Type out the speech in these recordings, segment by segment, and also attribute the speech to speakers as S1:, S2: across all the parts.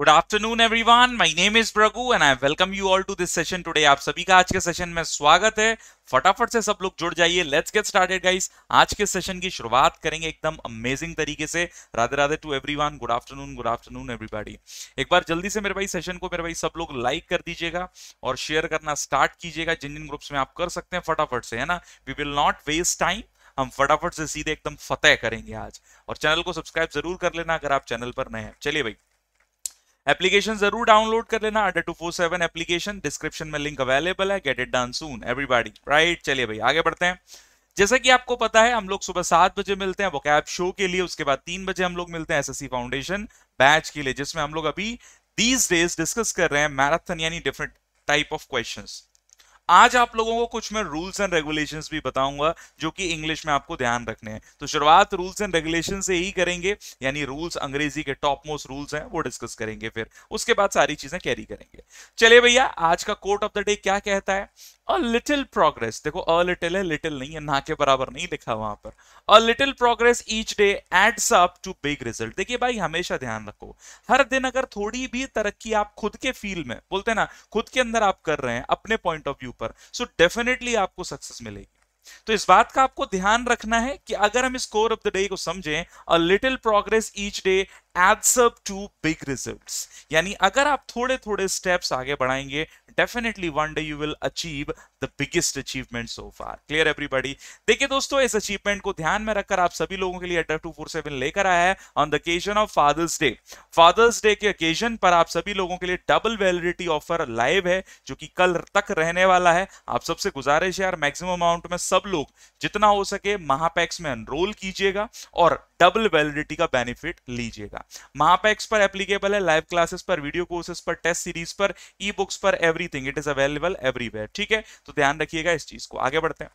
S1: Good afternoon everyone my name is प्रगु and I welcome you all to this session today आप सभी का आज के सेशन में स्वागत है फटाफट से सब लोग जुड़ जाइए लेट्स गेट स्टार्टेड गाइस आज के सेशन की शुरुआत करेंगे एकदम अमेजिंग तरीके से Radhe Radhe to everyone good afternoon good afternoon everybody एक बार जल्दी से मेरे भाई सेशन को मेरे भाई सब लोग लाइक कर दीजिएगा और शेयर करना स्टार्ट कीजिएगा जिन जिन ग्रुप्स में आप कर सकते हैं फटाफट से है ना we will not waste time हम फटाफट से सीधे एकदम फतेह करेंगे आज और चैनल को सब्सक्राइब जरूर कर लेना अगर आप चैनल पर नए हैं चलिए भाई एप्लीकेशन जरूर डाउनलोड कर लेना Adda two four seven application description में लिंक अवेलेबल है get it done soon everybody right चलिए भाई आगे बढ़ते हैं जैसा कि आपको पता है हम लोग सुबह सात बजे मिलते हैं वो कैब शो के लिए उसके बाद तीन बजे हम लोग मिलते हैं एसएससी फाउंडेशन बैच के लिए जिसमें हम लोग अभी दीज डेज डिस्कस कर रहे हैं मैराथन यानी डिफरेंट टाइप ऑफ क्वेश्चंस आज आप लोगों को कुछ मैं रूल्स एंड रेगुलेशंस भी बताऊंगा जो कि इंग्लिश में आपको ध्यान रखने हैं तो शुरुआत रूल्स एंड रेगुलेशन से ही करेंगे यानी रूल्स अंग्रेजी के टॉप मोस्ट रूल्स हैं वो डिस्कस करेंगे फिर उसके बाद सारी चीजें कैरी करेंगे चलिए भैया आज का कोर्ट ऑफ द डे क्या कहता है अ लिटिल प्रोग्रेस देखो अ लिटिल है लिटिल नहीं है ना के बराबर नहीं लिखा वहां पर a little progress each day adds up to big result देखिए भाई हमेशा ध्यान रखो हर दिन अगर थोड़ी भी तरक्की आप खुद के फील्ड में बोलते ना खुद के अंदर आप कर रहे हैं अपने पॉइंट ऑफ व्यू पर सो so डेफिनेटली आपको सक्सेस मिलेगी तो इस बात का आपको ध्यान रखना है कि अगर हम इस कोर ऑफ द डे को समझें a little progress each day adds up to big results यानी अगर आप थोड़े थोड़े स्टेप्स आगे बढ़ाएंगे definitely one day you will achieve the biggest achievement so far clear everybody देखिए दोस्तों इस अचीवमेंट को ध्यान में रखकर आप सभी लोगों के लिए अड्डा टू फोर सेवन लेकर आया है on the occasion of father's day father's day के ओकेजन पर आप सभी लोगों के लिए डबल वैलिडिटी ऑफर लाइव है जो कि कल तक रहने वाला है आप सबसे गुजारिश है यार मैक्सिमम अमाउंट में सब लोग जितना हो सके महापैक्स में एनरोल कीजिएगा और डबल वैलिडिटी का बेनिफिट लीजिएगा महापैक्स पर एप्लीकेबल है लाइव क्लासेस पर वीडियो कोर्सेस पर टेस्ट सीरीज पर ई बुक्स पर everything it is available everywhere ठीक है तो ध्यान रखिएगा इस चीज को आगे बढ़ते हैं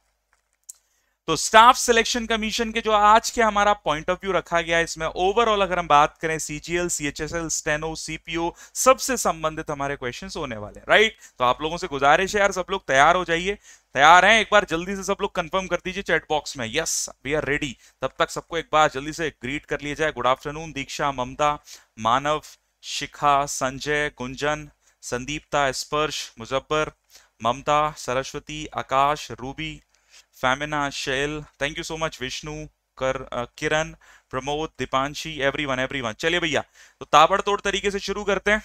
S1: तो स्टाफ सिलेक्शन कमीशन के जो आज के हमारा पॉइंट ऑफ व्यू रखा गया है इसमें ओवरऑल अगर हम बात करें सीजीएल सीएचएसएल स्टेनो सीपीओ सबसे संबंधित हमारे क्वेश्चंस होने वाले हैं राइट तो आप लोगों से गुजारिश है यार सब लोग तैयार हो जाइए तैयार हैं एक बार जल्दी से सब लोग कंफर्म कर दीजिए चैट बॉक्स में यस वी आर रेडी तब तक सबको एक बार जल्दी से ग्रीट कर लिया जाए good afternoon Diksha Mamta Manav Shikha Sanjay Gunjan Sandipta Sparsh Muzaffar Mamta Saraswati Akash Ruby Famina, Shail, thank you so much Vishnu, uh, Kiran Pramod Deepanshi everyone, everyone. चलिए भैया तो ताबड़तोड़ तरीके से शुरू करते हैं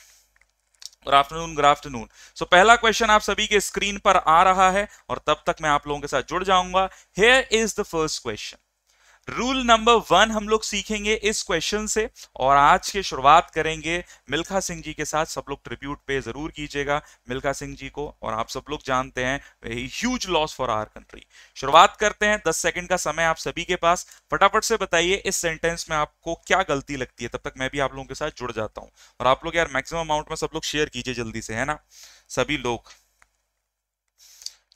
S1: good afternoon good afternoon so पहला क्वेश्चन आप सभी के स्क्रीन पर आ रहा है और तब तक मैं आप लोगों के साथ जुड़ जाऊंगा here is the first question rule number one हम लोग सीखेंगे इस क्वेश्चन से और आज के शुरुआत करेंगे मिल्खा सिंह जी के साथ सब लोग ट्रिब्यूट पे जरूर कीजिएगा मिल्खा सिंह जी को और आप सब लोग जानते हैं huge loss for our country शुरुआत करते हैं दस सेकंड का समय आप सभी के पास फटाफट से बताइए इस सेंटेंस में आपको क्या गलती लगती है तब तक मैं भी आप लोगों के साथ जुड़ जाता हूँ और आप लोग यार मैक्सिमम अमाउंट में सब लोग शेयर कीजिए जल्दी से है ना सभी लोग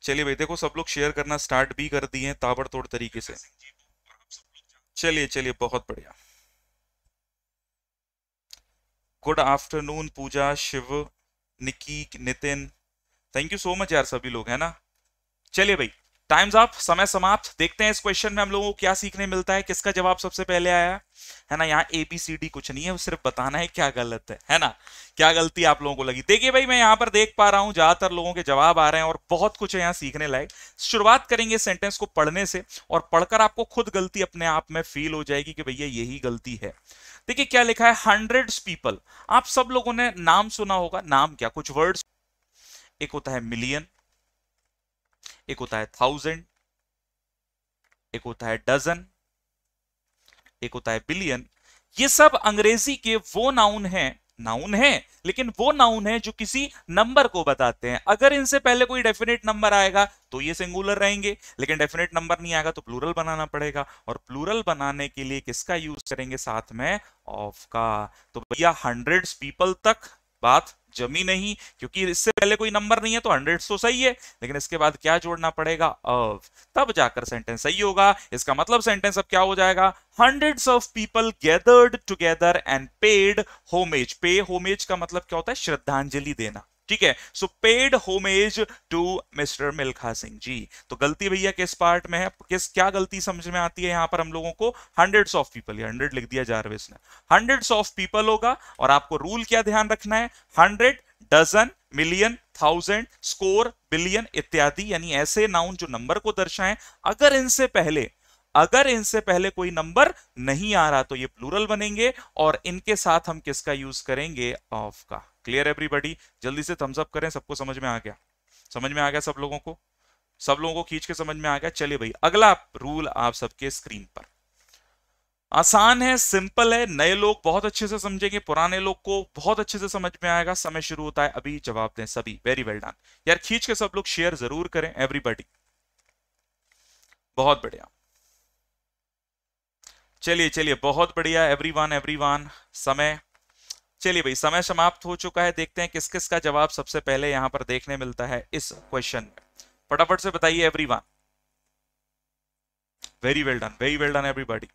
S1: चलिए भाई देखो सब लोग शेयर करना स्टार्ट भी कर दिए ताबड़तोड़ तरीके से चलिए चलिए बहुत बढ़िया good afternoon Puja Shiv Nikki Nitin thank you so much यार सभी लोग है ना चलिए भाई टाइम्स अप समय समाप्त देखते हैं इस क्वेश्चन में हम लोगों को क्या सीखने मिलता है किसका जवाब सबसे पहले आया है ना यहाँ ए बी सी डी कुछ नहीं है सिर्फ बताना है क्या गलत है है ना क्या गलती आप लोगों को लगी देखिए भाई मैं यहाँ पर देख पा रहा हूँ ज्यादातर लोगों के जवाब आ रहे हैं और बहुत कुछ है यहाँ सीखने लायक शुरुआत करेंगे सेंटेंस को पढ़ने से और पढ़कर आपको खुद गलती अपने आप में फील हो जाएगी कि भैया यही गलती है देखिए क्या लिखा है हंड्रेड पीपल आप सब लोगों ने नाम सुना होगा नाम क्या कुछ वर्ड्स एक होता है मिलियन एक होता है थाउजेंड एक होता है डजन एक होता है बिलियन ये सब अंग्रेजी के वो नाउन हैं नाउन है लेकिन वो नाउन है जो किसी नंबर को बताते हैं अगर इनसे पहले कोई डेफिनेट नंबर आएगा तो ये सिंगुलर रहेंगे लेकिन डेफिनेट नंबर नहीं आएगा तो प्लूरल बनाना पड़ेगा और प्लूरल बनाने के लिए किसका यूज करेंगे साथ में ऑफ का तो भैया हंड्रेड पीपल तक बात जमी नहीं क्योंकि इससे पहले कोई नंबर नहीं है तो हंड्रेड तो सही है लेकिन इसके बाद क्या जोड़ना पड़ेगा ऑफ तब जाकर सेंटेंस सही होगा इसका मतलब सेंटेंस अब क्या हो जाएगा hundred of people gathered together and paid homage पे होमेज का मतलब क्या होता है श्रद्धांजलि देना ठीक है so paid homage to mister Milkha Singh ji तो गलती भैया किस पार्ट में है किस क्या गलती समझ में आती है यहां पर हम लोगों को हंड्रेड ऑफ पीपल हंड्रेड लिख दिया जारवेस ने हंड्रेड ऑफ पीपल होगा और आपको रूल क्या ध्यान रखना है hundred dozen million thousand score billion इत्यादि यानी ऐसे नाउन जो नंबर को दर्शाएं अगर इनसे पहले अगर इनसे पहले कोई नंबर नहीं आ रहा तो ये प्लूरल बनेंगे और इनके साथ हम किसका यूज करेंगे ऑफ का क्लियर एवरीबडी जल्दी से थम्सअप करें सबको समझ में आ गया समझ में आ गया सब लोगों को सब लोगों को खींच के समझ में आ गया चलिए भाई अगला रूल आप सबके स्क्रीन पर आसान है सिंपल है नए लोग बहुत अच्छे से समझेंगे पुराने लोग को बहुत अच्छे से समझ में आएगा समय शुरू होता है अभी जवाब दें सभी वेरी वेल डन यार खींच के सब लोग शेयर जरूर करें एवरीबडी बहुत बढ़िया चलिए चलिए बहुत बढ़िया एवरीवन एवरीवन समय चलिए भाई समय समाप्त हो चुका है देखते हैं किस किस का जवाब सबसे पहले यहां पर देखने मिलता है इस क्वेश्चन में फटाफट से बताइए every very well done very well done everybody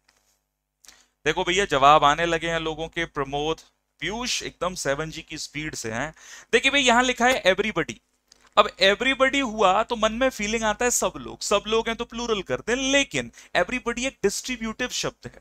S1: देखो भैया जवाब आने लगे हैं लोगों के प्रमोद पीयूष एकदम सेवन जी की स्पीड से हैं देखिए भाई यहाँ लिखा है एवरीबडी अब एवरीबडी हुआ तो मन में फीलिंग आता है सब लोग सब लोग हैं तो प्लूरल करते हैं लेकिन एवरीबडी एक डिस्ट्रीब्यूटिव शब्द है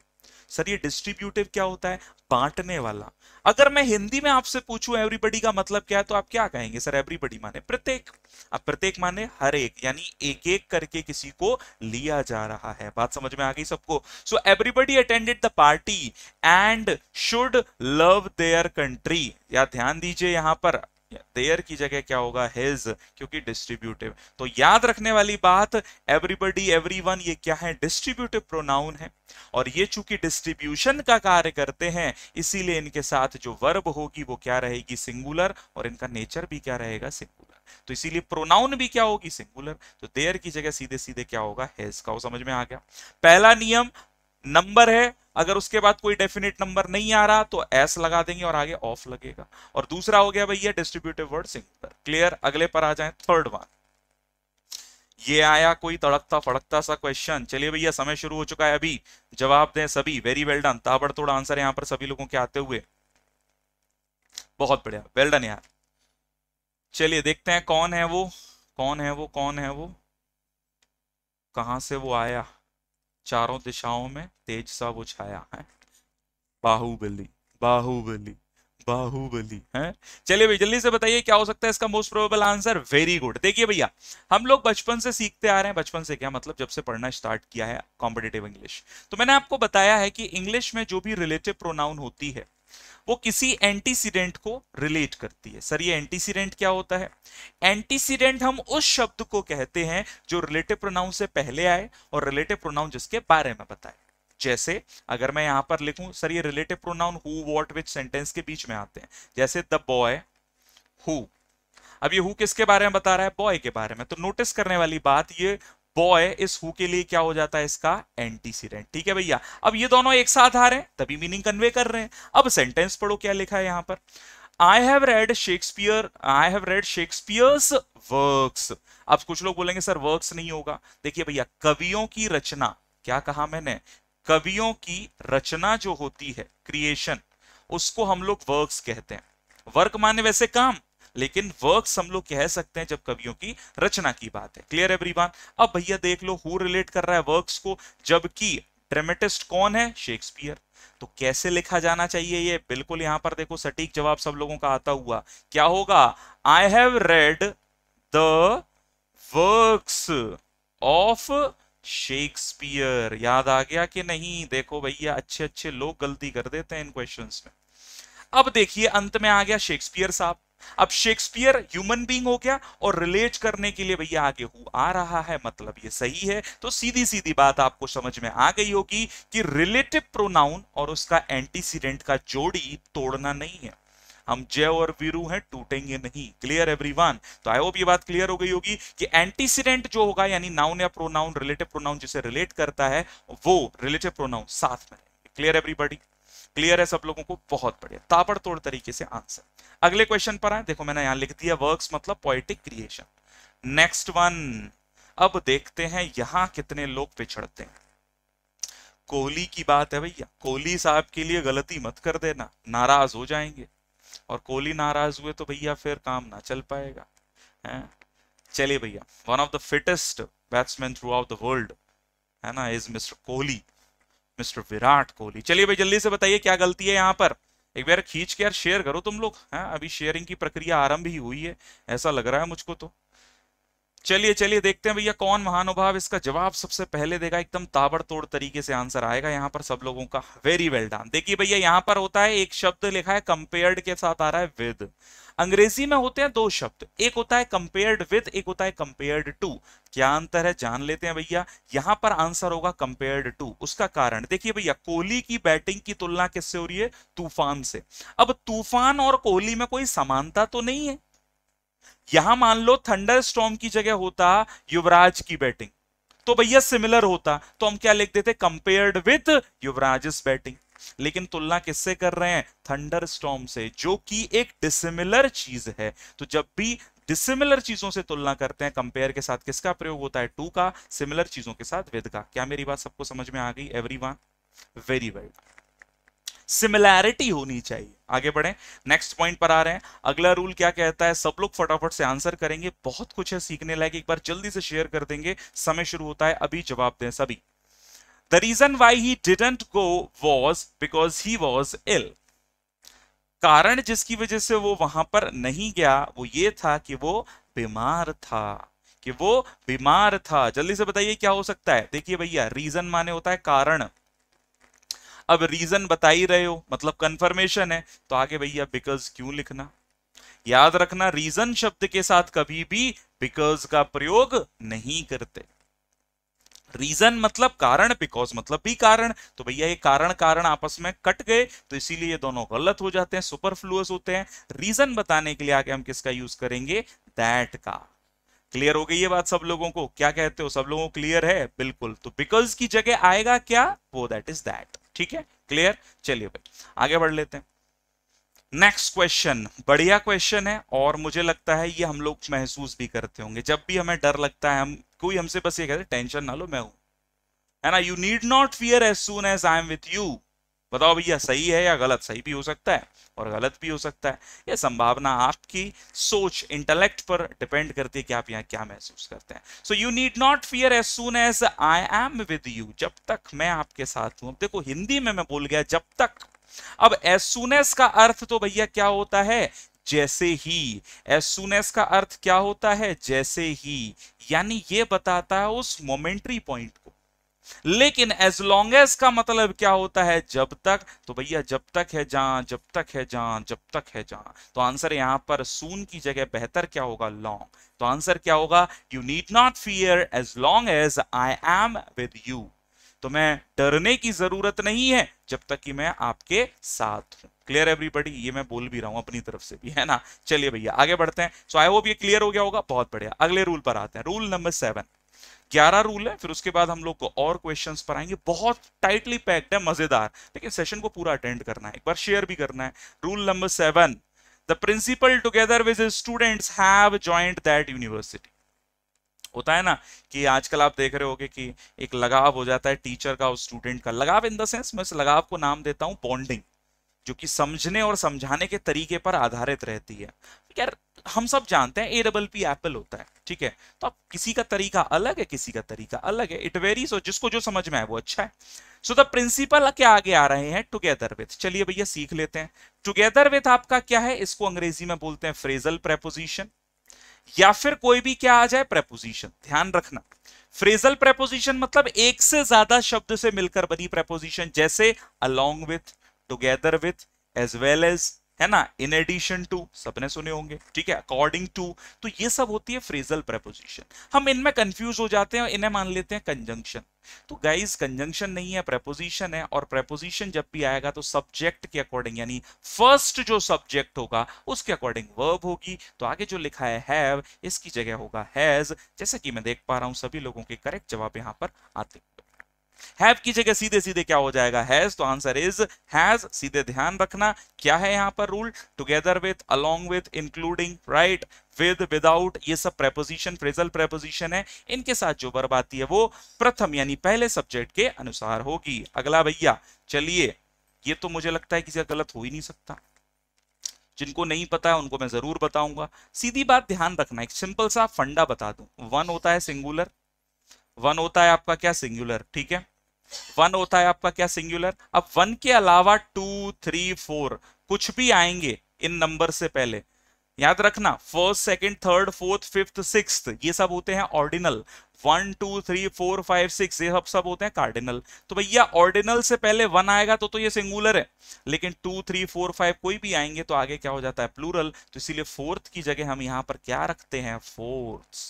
S1: सर ये डिस्ट्रीब्यूटिव क्या होता है बांटने वाला अगर मैं हिंदी में आपसे पूछूं एवरीबडी का मतलब क्या है तो आप क्या कहेंगे सर एवरीबडी माने प्रत्येक अब प्रत्येक माने हर एक यानी एक एक करके किसी को लिया जा रहा है बात समझ में आ गई सबको so everybody attended the party and should love their country या ध्यान दीजिए यहां पर देयर की जगह क्या होगा हिज क्योंकि डिस्ट्रीब्यूटिव तो याद रखने वाली बात एवरीबडी एवरीवन ये क्या है डिस्ट्रीब्यूटिव प्रोनाउन है और ये चूंकि डिस्ट्रीब्यूशन का कार्य करते हैं इसीलिए इनके साथ जो वर्ब होगी वो क्या रहेगी सिंगुलर और इनका नेचर भी क्या रहेगा सिंगुलर तो इसीलिए प्रोनाउन भी क्या होगी सिंगुलर तो देयर की जगह सीधे सीधे क्या होगा हिज का वो समझ में आ गया पहला नियम नंबर है अगर उसके बाद कोई डेफिनेट नंबर नहीं आ रहा तो एस लगा देंगे और आगे ऑफ लगेगा और दूसरा हो गया भैया डिस्ट्रीब्यूटिव वर्ड सिंगुलर क्लियर अगले पर आ जाए थर्ड वन ये आया कोई तड़कता फड़कता सा क्वेश्चन चलिए भैया समय शुरू हो चुका है अभी जवाब दें सभी वेरी वेल डन ताबड़तोड़ आंसर यहां पर सभी लोगों के आते हुए बहुत बढ़िया वेल डन यार चलिए देखते हैं कौन है वो कौन है वो कौन है वो कहां से वो आया चारों दिशाओं में तेज सा वो छाया है बाहुबली बाहुबली बाहुबली है चलिए भाई जल्दी से बताइए क्या हो सकता है इसका most probable answer very good देखिए भैया हम लोग बचपन से सीखते आ रहे हैं बचपन से क्या मतलब जब से पढ़ना स्टार्ट किया है कॉम्पिटेटिव इंग्लिश तो मैंने आपको बताया है कि इंग्लिश में जो भी रिलेटिव प्रोनाउन होती है वो किसी एंटीसीडेंट को रिलेट करती है सर ये एंटीसीडेंट क्या होता है एंटीसीडेंट हम उस शब्द को कहते हैं जो रिलेटिव प्रोनाउन से पहले आए और रिलेटिव प्रोनाउन जिसके बारे में बताए जैसे अगर मैं यहां पर लिखूं सर ये relative pronoun who what which sentence के बीच में आते हैं जैसे द बॉय हु अब ये हु किसके बारे में बता रहा है बॉय के बारे में तो नोटिस करने वाली बात ये बॉय इस हु के लिए क्या हो जाता है इसका एंटीसीडेंट ठीक है भैया अब ये दोनों एक साथ आ रहे हैं तभी मीनिंग कन्वे कर रहे हैं अब सेंटेंस पढ़ो क्या लिखा है यहां पर I have read Shakespeare I have read Shakespeare's works अब कुछ लोग बोलेंगे सर वर्क्स नहीं होगा देखिए भैया कवियों की रचना क्या कहा मैंने कवियों की रचना जो होती है क्रिएशन उसको हम लोग वर्क्स कहते हैं वर्क माने वैसे काम लेकिन वर्क्स हम लोग कह सकते हैं जब कवियों की रचना की बात है क्लियर एवरीवन अब भैया देख लो हु रिलेट कर रहा है वर्क्स को जबकि ड्रामेटिस्ट कौन है शेक्सपियर तो कैसे लिखा जाना चाहिए ये बिल्कुल यहां पर देखो सटीक जवाब सब लोगों का आता हुआ क्या होगा I have read the works of Shakespeare याद आ गया कि नहीं देखो भैया अच्छे अच्छे लोग गलती कर देते हैं इन क्वेश्चंस में अब देखिए अंत में आ गया शेक्सपियर साहब अब शेक्सपियर ह्यूमन बींग हो गया और रिलेट करने के लिए भैया आगे हु आ रहा है मतलब ये सही है तो सीधी सीधी बात आपको समझ में आ गई होगी कि रिलेटिव प्रोनाउन और उसका एंटीसीडेंट का जोड़ी तोड़ना नहीं है हम जय और वीरू हैं टूटेंगे नहीं क्लियर एवरीवन तो आई होप ये बात क्लियर हो गई होगी कि एंटीसीडेंट जो होगा यानी नाउन या प्रोनाउन रिलेटिव प्रोनाउन जिसे रिलेट करता है वो रिलेटिव प्रोनाउन साथ में क्लियर एवरीबॉडी क्लियर है सब लोगों को बहुत बढ़िया ताबड़तोड़ तरीके से आंसर अगले क्वेश्चन पर आए देखो मैंने यहां लिख दिया वर्क मतलब पोइटिक क्रिएशन नेक्स्ट वन अब देखते हैं यहां कितने लोग पिछड़ते हैं कोहली की बात है भैया कोहली साहब के लिए गलती मत कर देना नाराज हो जाएंगे और कोहली नाराज हुए तो भैया फिर काम ना चल पाएगा चलिए भैया one of the fittest batsman throughout the world है ना is mister Kohli mister Virat Kohli चलिए भाई जल्दी से बताइए क्या गलती है यहाँ पर एक बार खींच के यार शेयर करो तुम लोग हाँ अभी शेयरिंग की प्रक्रिया आरंभ ही हुई है ऐसा लग रहा है मुझको तो चलिए चलिए देखते हैं भैया कौन महानुभाव इसका जवाब सबसे पहले देगा एकदम ताबड़तोड़ तरीके से आंसर आएगा यहाँ पर सब लोगों का वेरी वेल डन देखिए भैया यहाँ पर होता है एक शब्द लिखा है कंपेयर्ड के साथ आ रहा है विद अंग्रेजी में होते हैं दो शब्द एक होता है कंपेयर्ड विद एक होता है कंपेयर्ड टू क्या अंतर है जान लेते हैं भैया यहां पर आंसर होगा कंपेयर्ड टू उसका कारण देखिए भैया कोहली की बैटिंग की तुलना किससे हो रही है तूफान से अब तूफान और कोहली में कोई समानता तो नहीं है यहां मान लो थंडर स्टॉम की जगह होता युवराज की बैटिंग तो भैया सिमिलर होता तो हम क्या लिख देते कंपेयर्ड विथ युवराज बैटिंग लेकिन तुलना किससे कर रहे हैं थंडर स्टॉम से जो कि एक डिसिमिलर चीज है तो जब भी डिसिमिलर चीजों से तुलना करते हैं कंपेयर के साथ किसका प्रयोग होता है टू का सिमिलर चीजों के साथ विद का क्या मेरी बात सबको समझ में आ गई everyone very well similarity होनी चाहिए आगे बढ़े नेक्स्ट पॉइंट पर आ रहे हैं अगला रूल क्या कहता है सब लोग फटाफट से आंसर करेंगे बहुत कुछ है सीखने लायक एक बार जल्दी से शेयर कर देंगे समय शुरू होता है अभी जवाब दें सभी The reason why he didn't go was because he was ill. कारण जिसकी वजह से वो वहां पर नहीं गया वो ये था कि वो बीमार था कि वो बीमार था जल्दी से बताइए क्या हो सकता है देखिए भैया रीजन माने होता है कारण अब रीजन बता ही रहे हो मतलब कंफर्मेशन है तो आगे भैया बिकॉज क्यों लिखना याद रखना रीजन शब्द के साथ कभी भी बिकॉज का प्रयोग नहीं करते रीजन मतलब कारण बिकॉज मतलब भी कारण तो भैया ये कारण कारण आपस में कट गए तो इसीलिए दोनों गलत हो जाते हैं सुपरफ्लुअस होते हैं रीजन बताने के लिए आगे हम किसका यूज करेंगे दैट का क्लियर हो गई ये बात सब लोगों को क्या कहते हो सब लोगों को क्लियर है बिल्कुल तो बिकॉज की जगह आएगा क्या वो दैट इज दैट ठीक है क्लियर चलिए भाई आगे बढ़ लेते हैं नेक्स्ट क्वेश्चन बढ़िया क्वेश्चन है और मुझे लगता है ये हम लोग महसूस भी करते होंगे जब भी हमें डर लगता है हम कोई हमसे बस ये कहते टेंशन ना लो मैं हूं है ना you need not fear as soon as I am with you बताओ भैया सही है या गलत सही भी हो सकता है और गलत भी हो सकता है यह संभावना आपकी सोच इंटेलेक्ट पर डिपेंड करती है कि आप यहाँ क्या महसूस करते हैं so you need not fear as soon as I am with you जब तक मैं आपके साथ हूं देखो हिंदी में मैं बोल गया जब तक अब एसुनेस का अर्थ तो भैया क्या होता है जैसे ही एसुनेस का अर्थ क्या होता है जैसे ही यानी ये बताता है उस मोमेंट्री पॉइंट को लेकिन एज लॉन्ग एज का मतलब क्या होता है जब तक तो भैया जब तक है जहां जब तक है जहां जब तक है जहां तो आंसर यहां पर सून की जगह बेहतर क्या होगा लॉन्ग तो आंसर क्या होगा you need not fear as long as I am with you तो मैं डरने की जरूरत नहीं है जब तक कि मैं आपके साथ हूं क्लियर एवरीबडी ये मैं बोल भी रहा हूं अपनी तरफ से भी है ना चलिए भैया आगे बढ़ते हैं सो आई होप ये क्लियर हो गया होगा बहुत बढ़िया अगले रूल पर आते हैं रूल नंबर सेवन ग्यारह रूल है फिर उसके बाद हम लोग को और क्वेश्चन पर आएंगे बहुत टाइटली पैक्ड है मजेदार लेकिन सेशन को पूरा अटेंड करना है एक बार शेयर भी करना है rule number seven the principal together with students have that university होता है ना कि आजकल आप देख रहे होगे कि एक लगाव हो जाता है टीचर का और स्टूडेंट का लगाव इन द सेंस मैं इस लगाव को नाम देता हूँ बॉन्डिंग जो कि समझने और समझाने के तरीके पर आधारित रहती है यार हम सब जानते हैं ए डबल पी एप्पल होता है ठीक है तो अब किसी का तरीका अलग है किसी का तरीका अलग है इट वेरीज सो जिसको जो समझ में आए वो अच्छा है सो द प्रिंसिपल क्या आगे आ रहे हैं टुगेदर विथ चलिए भैया सीख लेते हैं टुगेदर विथ आपका क्या है इसको अंग्रेजी में बोलते हैं फ्रेजल प्रेपोजिशन या फिर कोई भी क्या आ जाए प्रेपोजिशन ध्यान रखना फ्रेजल प्रेपोजिशन मतलब एक से ज्यादा शब्द से मिलकर बनी प्रेपोजिशन जैसे along with together with as well as है ना इन एडिशन टू सबने सुने होंगे ठीक है अकॉर्डिंग टू तो ये सब होती है फ्रेजल प्रेपोजिशन हम इनमें कंफ्यूज हो जाते हैं इन्हें मान लेते हैं कंजंक्शन तो गाइज कंजंक्शन नहीं है प्रेपोजिशन है और प्रेपोजिशन जब भी आएगा तो सब्जेक्ट के अकॉर्डिंग यानी फर्स्ट जो सब्जेक्ट होगा उसके अकॉर्डिंग वर्ब होगी तो आगे जो लिखा है हैव इसकी जगह होगा हैज जैसे कि मैं देख पा रहा हूं सभी लोगों के करेक्ट जवाब यहां पर आते हैं हैव की जगह सीधे सीधे क्या हो जाएगा हैज तो आंसर इज हैज सीधे ध्यान रखना क्या है यहां पर rule together with along with including right with without ये सब प्रेपोजिशन फ्रेजल प्रेपोजिशन है इनके साथ जो वर्ब आती है वो प्रथम यानी पहले सब्जेक्ट के अनुसार होगी अगला भैया चलिए ये तो मुझे लगता है किसी का गलत हो ही नहीं सकता जिनको नहीं पता है उनको मैं जरूर बताऊंगा सीधी बात ध्यान रखना एक सिंपल सा फंडा बता दूं वन होता है सिंगुलर वन होता है आपका क्या सिंगुलर ठीक है वन होता है आपका क्या सिंगुलर अब वन के अलावा टू थ्री फोर कुछ भी आएंगे इन नंबर से पहले याद रखना first second third fourth fifth six ये सब होते हैं ordinal one two three four five six ये सब सब होते हैं कार्डिनल तो भैया ऑर्डिनल से पहले वन आएगा तो तो ये सिंगुलर है लेकिन टू थ्री फोर फाइव कोई भी आएंगे तो आगे क्या हो जाता है प्लूरल तो इसीलिए फोर्थ की जगह हम यहाँ पर क्या रखते हैं फोर्थ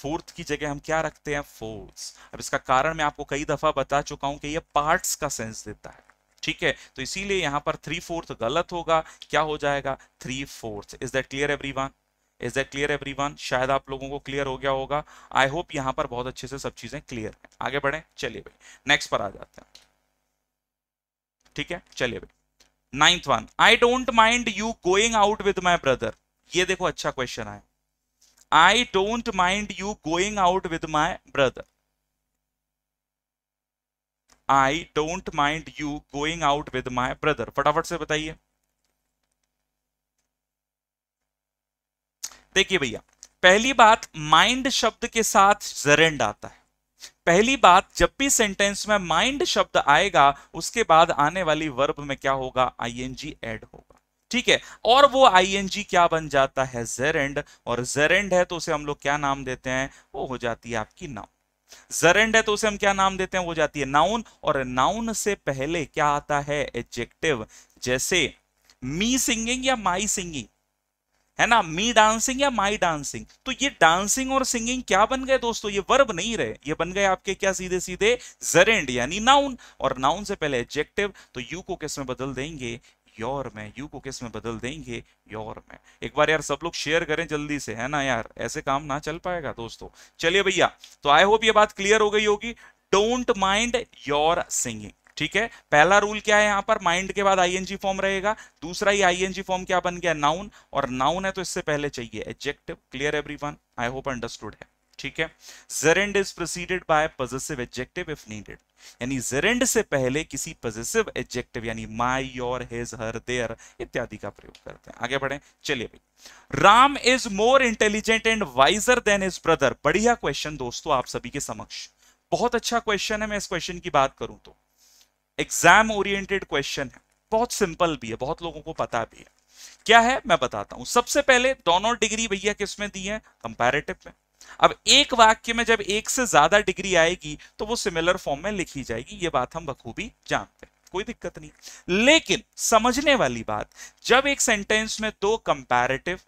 S1: फोर्थ की जगह हम क्या रखते हैं फोर्स अब इसका कारण मैं आपको कई दफा बता चुका हूं कि यह पार्ट्स का सेंस देता है ठीक है तो इसीलिए यहां पर थ्री फोर्थ गलत होगा क्या हो जाएगा three fourth is that clear everyone is that clear everyone शायद आप लोगों को क्लियर हो गया होगा आई होप यहाँ पर बहुत अच्छे से सब चीजें क्लियर है आगे बढ़े चलिए भाई नेक्स्ट पर आ जाते हैं ठीक है चलिए भाई ninth one I don't mind you going out with my brother ये देखो अच्छा क्वेश्चन आया I don't mind you going out with my brother. I don't mind you going out with my brother फटाफट से बताइए देखिए भैया पहली बात माइंड शब्द के साथ जरेंड आता है पहली बात जब भी सेंटेंस में माइंड शब्द आएगा उसके बाद आने वाली वर्ब में क्या होगा आई एन जी एड होगा ठीक है और वो जी क्या बन जाता है जेरेंड और जेरेंड है तो उसे हम लोग क्या नाम देते हैं वो हो जाती है आपकी नाउन जरेंड है तो उसे हम क्या नाम देते हैं वो जाती है नाउन और नाउन से पहले क्या आता है एडजेक्टिव जैसे मी सिंगिंग या माई सिंगिंग है ना मी डांसिंग या माई डांसिंग तो ये डांसिंग और सिंगिंग क्या बन गए दोस्तों ये वर्ब नहीं रहे ये बन गए आपके क्या सीधे सीधे जरेंड यानी नाउन और नाउन से पहले एडजेक्टिव तो यू को किस में बदल देंगे योर में यू को किस में बदल देंगे योर में एक बार यार सब लोग शेयर करें जल्दी से है ना यार ऐसे काम ना चल पाएगा दोस्तों चलिए भैया तो आई होप ये बात क्लियर हो गई होगी डोंट माइंड योर सिंगिंग ठीक है पहला रूल क्या है यहां पर माइंड के बाद आईएनजी फॉर्म रहेगा दूसरा ही आईएनजी फॉर्म क्या बन गया नाउन और नाउन है तो इससे पहले चाहिए adjective clear everyone I hope understood है ठीक है gerund is preceded by possessive adjective if needed यानी जेरेंड से पहले किसी पॉजिटिव एडजेक्टिव यानी my your his her their इत्यादि का प्रयोग करते हैं आगे बढ़े चलिए भाई Ram is more intelligent and wiser than is brother बढ़िया क्वेश्चन दोस्तों आप सभी के समक्ष बहुत अच्छा क्वेश्चन है मैं इस क्वेश्चन की बात करूं तो एग्जाम ओरिएंटेड क्वेश्चन है बहुत सिंपल भी है बहुत लोगों को पता भी है क्या है मैं बताता हूं सबसे पहले दोनों डिग्री भैया किसमें दी है कंपैरेटिव में अब एक वाक्य में जब एक से ज्यादा डिग्री आएगी तो वो सिमिलर फॉर्म में लिखी जाएगी ये बात हम बखूबी जानते हैं कोई दिक्कत नहीं लेकिन समझने वाली बात जब एक सेंटेंस में दो कंपैरेटिव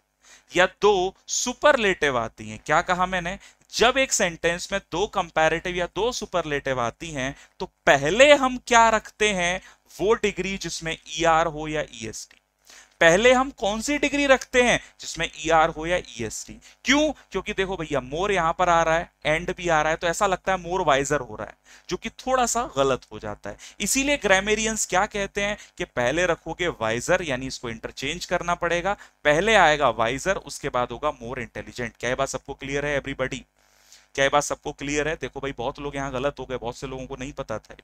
S1: या दो सुपरलेटिव आती हैं क्या कहा मैंने जब एक सेंटेंस में दो कंपैरेटिव या दो सुपरलेटिव आती हैं तो पहले हम क्या रखते हैं वो डिग्री जिसमें ई e ER हो या ई एस टी पहले हम कौन सी डिग्री रखते हैं जिसमें ई e ER हो या ई e क्यों क्योंकि देखो भैया मोर यहां पर आ रहा है एंड भी आ रहा है तो ऐसा लगता है मोर वाइजर हो रहा है जो कि थोड़ा सा गलत हो जाता है इसीलिए ग्रामेरियंस क्या कहते हैं कि पहले रखोगे वाइजर यानी इसको इंटरचेंज करना पड़ेगा पहले आएगा वाइजर उसके बाद होगा मोर इंटेलिजेंट क्या बात सबको क्लियर है एवरीबडी क्या बात सबको क्लियर है देखो भाई बहुत लोग यहाँ गलत हो गए बहुत से लोगों को नहीं पता था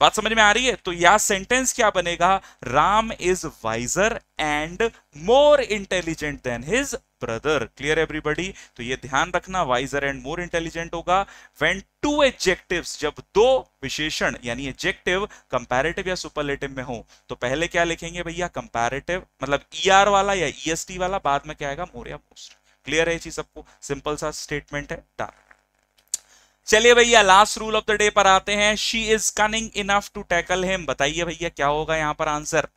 S1: बात समझ में आ रही है तो यह सेंटेंस क्या बनेगा Ram is wiser and more intelligent than his brother clear everybody तो ये ध्यान रखना वाइजर एंड मोर इंटेलिजेंट होगा व्हेन टू एडजेक्टिव्स जब दो विशेषण यानी एडजेक्टिव कंपैरेटिव या सुपरलेटिव में हो तो पहले क्या लिखेंगे भैया कंपैरेटिव मतलब ईआर e वाला या ईएसटी e वाला बाद में क्या आएगा मोर या मोस्ट क्लियर है ये चीज सबको सिंपल सा स्टेटमेंट है डार्क चलिए भैया last rule of the day पर आते हैं she is cunning enough to tackle him बताइए भैया क्या होगा यहां पर आंसर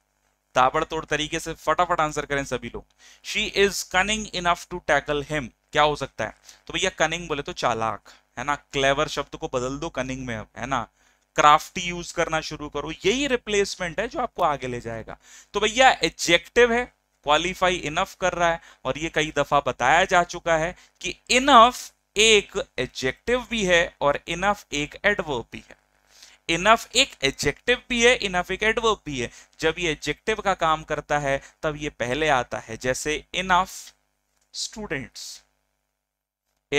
S1: ताबड़तोड़ तरीके से फटाफट आंसर करें सभी लोग she is cunning enough to tackle him क्या हो सकता है तो भैया कनिंग बोले तो चालाक है ना क्लेवर शब्द को बदल दो कनिंग में अब है ना क्राफ्टी यूज करना शुरू करो यही रिप्लेसमेंट है जो आपको आगे ले जाएगा तो भैया एडजेक्टिव है क्वालिफाई इनफ कर रहा है और ये कई दफा बताया जा चुका है कि इनफ एक एडजेक्टिव भी है और इनफ एक एडवर्ब भी है इनफ एक एडजेक्टिव भी है इनफ एक एडवर्ब भी है जब ये एडजेक्टिव का काम करता है तब ये पहले आता है जैसे enough students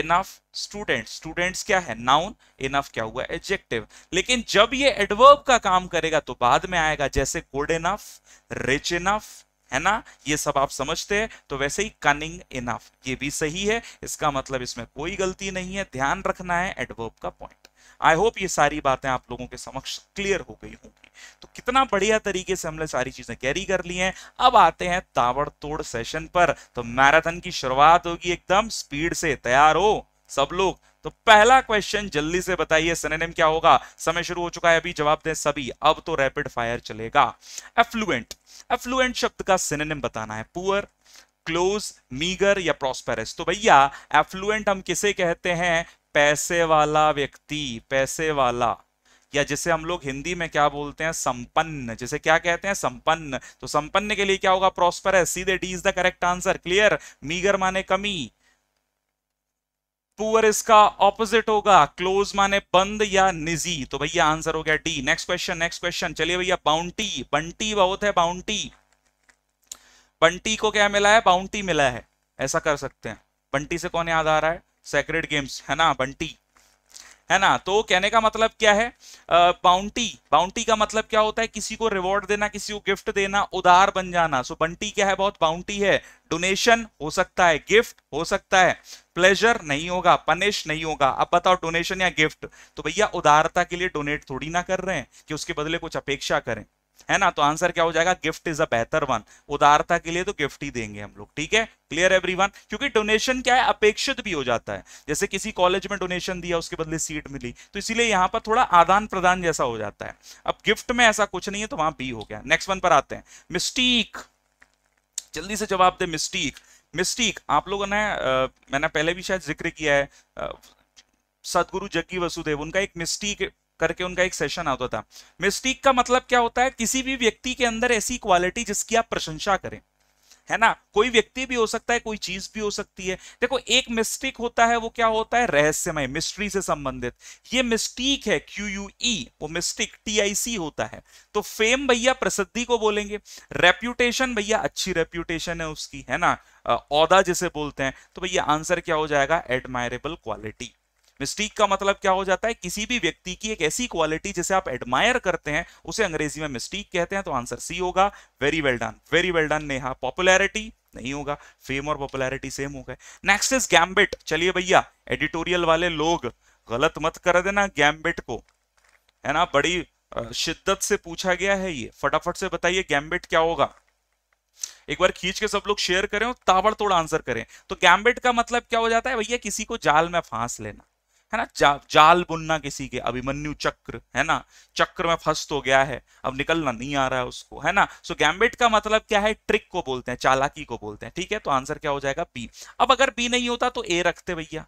S1: enough student students क्या है नाउन इनफ क्या हुआ एडजेक्टिव लेकिन जब ये एडवर्ब का काम करेगा तो बाद में आएगा जैसे गुड इनफ रिच इनफ है ना ये सब आप समझते हैं तो वैसे ही कनिंग इनफ ये भी सही है इसका मतलब इसमें कोई गलती नहीं है ध्यान रखना है एडवर्ब का पॉइंट आई होप ये सारी बातें आप लोगों के समक्ष क्लियर हो गई होंगी तो कितना बढ़िया तरीके से हमने सारी चीजें कैरी कर ली हैं अब आते हैं ताबड़तोड़ सेशन पर तो मैराथन की शुरुआत होगी एकदम स्पीड से तैयार हो सब लोग तो पहला क्वेश्चन जल्दी से बताइए सनेनेम क्या होगा समय शुरू हो चुका है अभी जवाब दें सभी अब तो रैपिड फायर चलेगा एफ्लुएंट एफ्लुएंट शब्द का सिनेम बताना है पुअर क्लोज मीगर या प्रॉस्पेरस तो भैया एफ्लुएंट हम किसे कहते हैं पैसे वाला व्यक्ति पैसे वाला या जिसे हम लोग हिंदी में क्या बोलते हैं संपन्न जिसे क्या कहते हैं संपन्न तो संपन्न के लिए क्या होगा प्रॉस्पर सीधे D is the correct answer clear meagre माने कमी पुअर इसका ऑपोजिट होगा क्लोज माने बंद या निजी तो भैया आंसर हो गया D next question next question चलिए भैया बाउंटी बंटी बहुत है बाउंटी बंटी को क्या मिला है बाउंटी मिला है ऐसा कर सकते हैं बंटी से कौन याद आ रहा है सेक्रेट गेम्स है ना बंटी है ना तो कहने का मतलब क्या है बाउंटी बाउंटी का मतलब क्या होता है किसी को रिवॉर्ड देना किसी को गिफ्ट देना उदार बन जाना सो so, बंटी क्या है बहुत बाउंटी है डोनेशन हो सकता है गिफ्ट हो सकता है प्लेजर नहीं होगा पनिश नहीं होगा अब बताओ डोनेशन या गिफ्ट तो भैया उदारता के लिए डोनेट थोड़ी ना कर रहे हैं कि उसके बदले कुछ अपेक्षा करें है ना तो आंसर क्या हो जाएगा गिफ्ट इज अ बेहतर वन उदारता के लिए तो गिफ्ट ही देंगे हम लोग ठीक है क्लियर एवरीवन क्योंकि डोनेशन क्या है अपेक्षित भी हो जाता है जैसे किसी कॉलेज में डोनेशन दिया उसके बदले सीट मिली तो इसीलिए यहां पर थोड़ा आदान प्रदान जैसा हो जाता है अब गिफ्ट में ऐसा कुछ नहीं है तो वहां बी हो गया नेक्स्ट वन पर आते हैं मिस्टीक जल्दी से जवाब दे मिस्टीक मिस्टीक आप लोगों ने मैंने पहले भी शायद जिक्र किया है सदगुरु जग्गी वसुदेव उनका एक मिस्टीक करके उनका एक सेशन आता था मिस्टीक का मतलब क्या होता है किसी भी व्यक्ति के अंदर ऐसी क्वालिटी जिसकी आप प्रशंसा करें है ना कोई व्यक्ति भी हो सकता है कोई चीज भी हो सकती है देखो एक मिस्टिक होता है वो क्या होता है रहस्यमय मिस्ट्री से संबंधित ये मिस्टीक है क्यू यू ई वो मिस्टिक टी आई सी होता है तो फेम भैया प्रसिद्धि को बोलेंगे रेप्यूटेशन भैया अच्छी रेप्यूटेशन है उसकी है ना औदा जिसे बोलते हैं तो भैया आंसर क्या हो जाएगा एडमायरेबल क्वालिटी मिस्टीक का मतलब क्या हो जाता है किसी भी व्यक्ति की एक ऐसी क्वालिटी जिसे आप एडमायर करते हैं उसे अंग्रेजी में मिस्टीक कहते हैं तो आंसर सी होगा very well done very well done Neha popularity नहीं होगा फेम और पॉपुलैरिटी सेम हो गए नेक्स्ट इज गैम्बिट चलिए भैया एडिटोरियल वाले लोग गलत मत कर देना गैम्बिट को है ना बड़ी शिद्दत से पूछा गया है ये फटाफट से बताइए गैम्बिट क्या होगा एक बार खींच के सब लोग शेयर करें और ताबड़तोड़ आंसर करें तो गैम्बिट का मतलब क्या हो जाता है भैया किसी को जाल में फांस लेना है ना जा, जाल बुनना किसी के अभिमन्यु चक्र है ना चक्र में फंस तो गया है अब निकलना नहीं आ रहा है उसको है ना सो so, गैम्बिट का मतलब क्या है ट्रिक को बोलते हैं चालाकी को बोलते हैं ठीक है तो आंसर क्या हो जाएगा बी अब अगर बी नहीं होता तो ए रखते भैया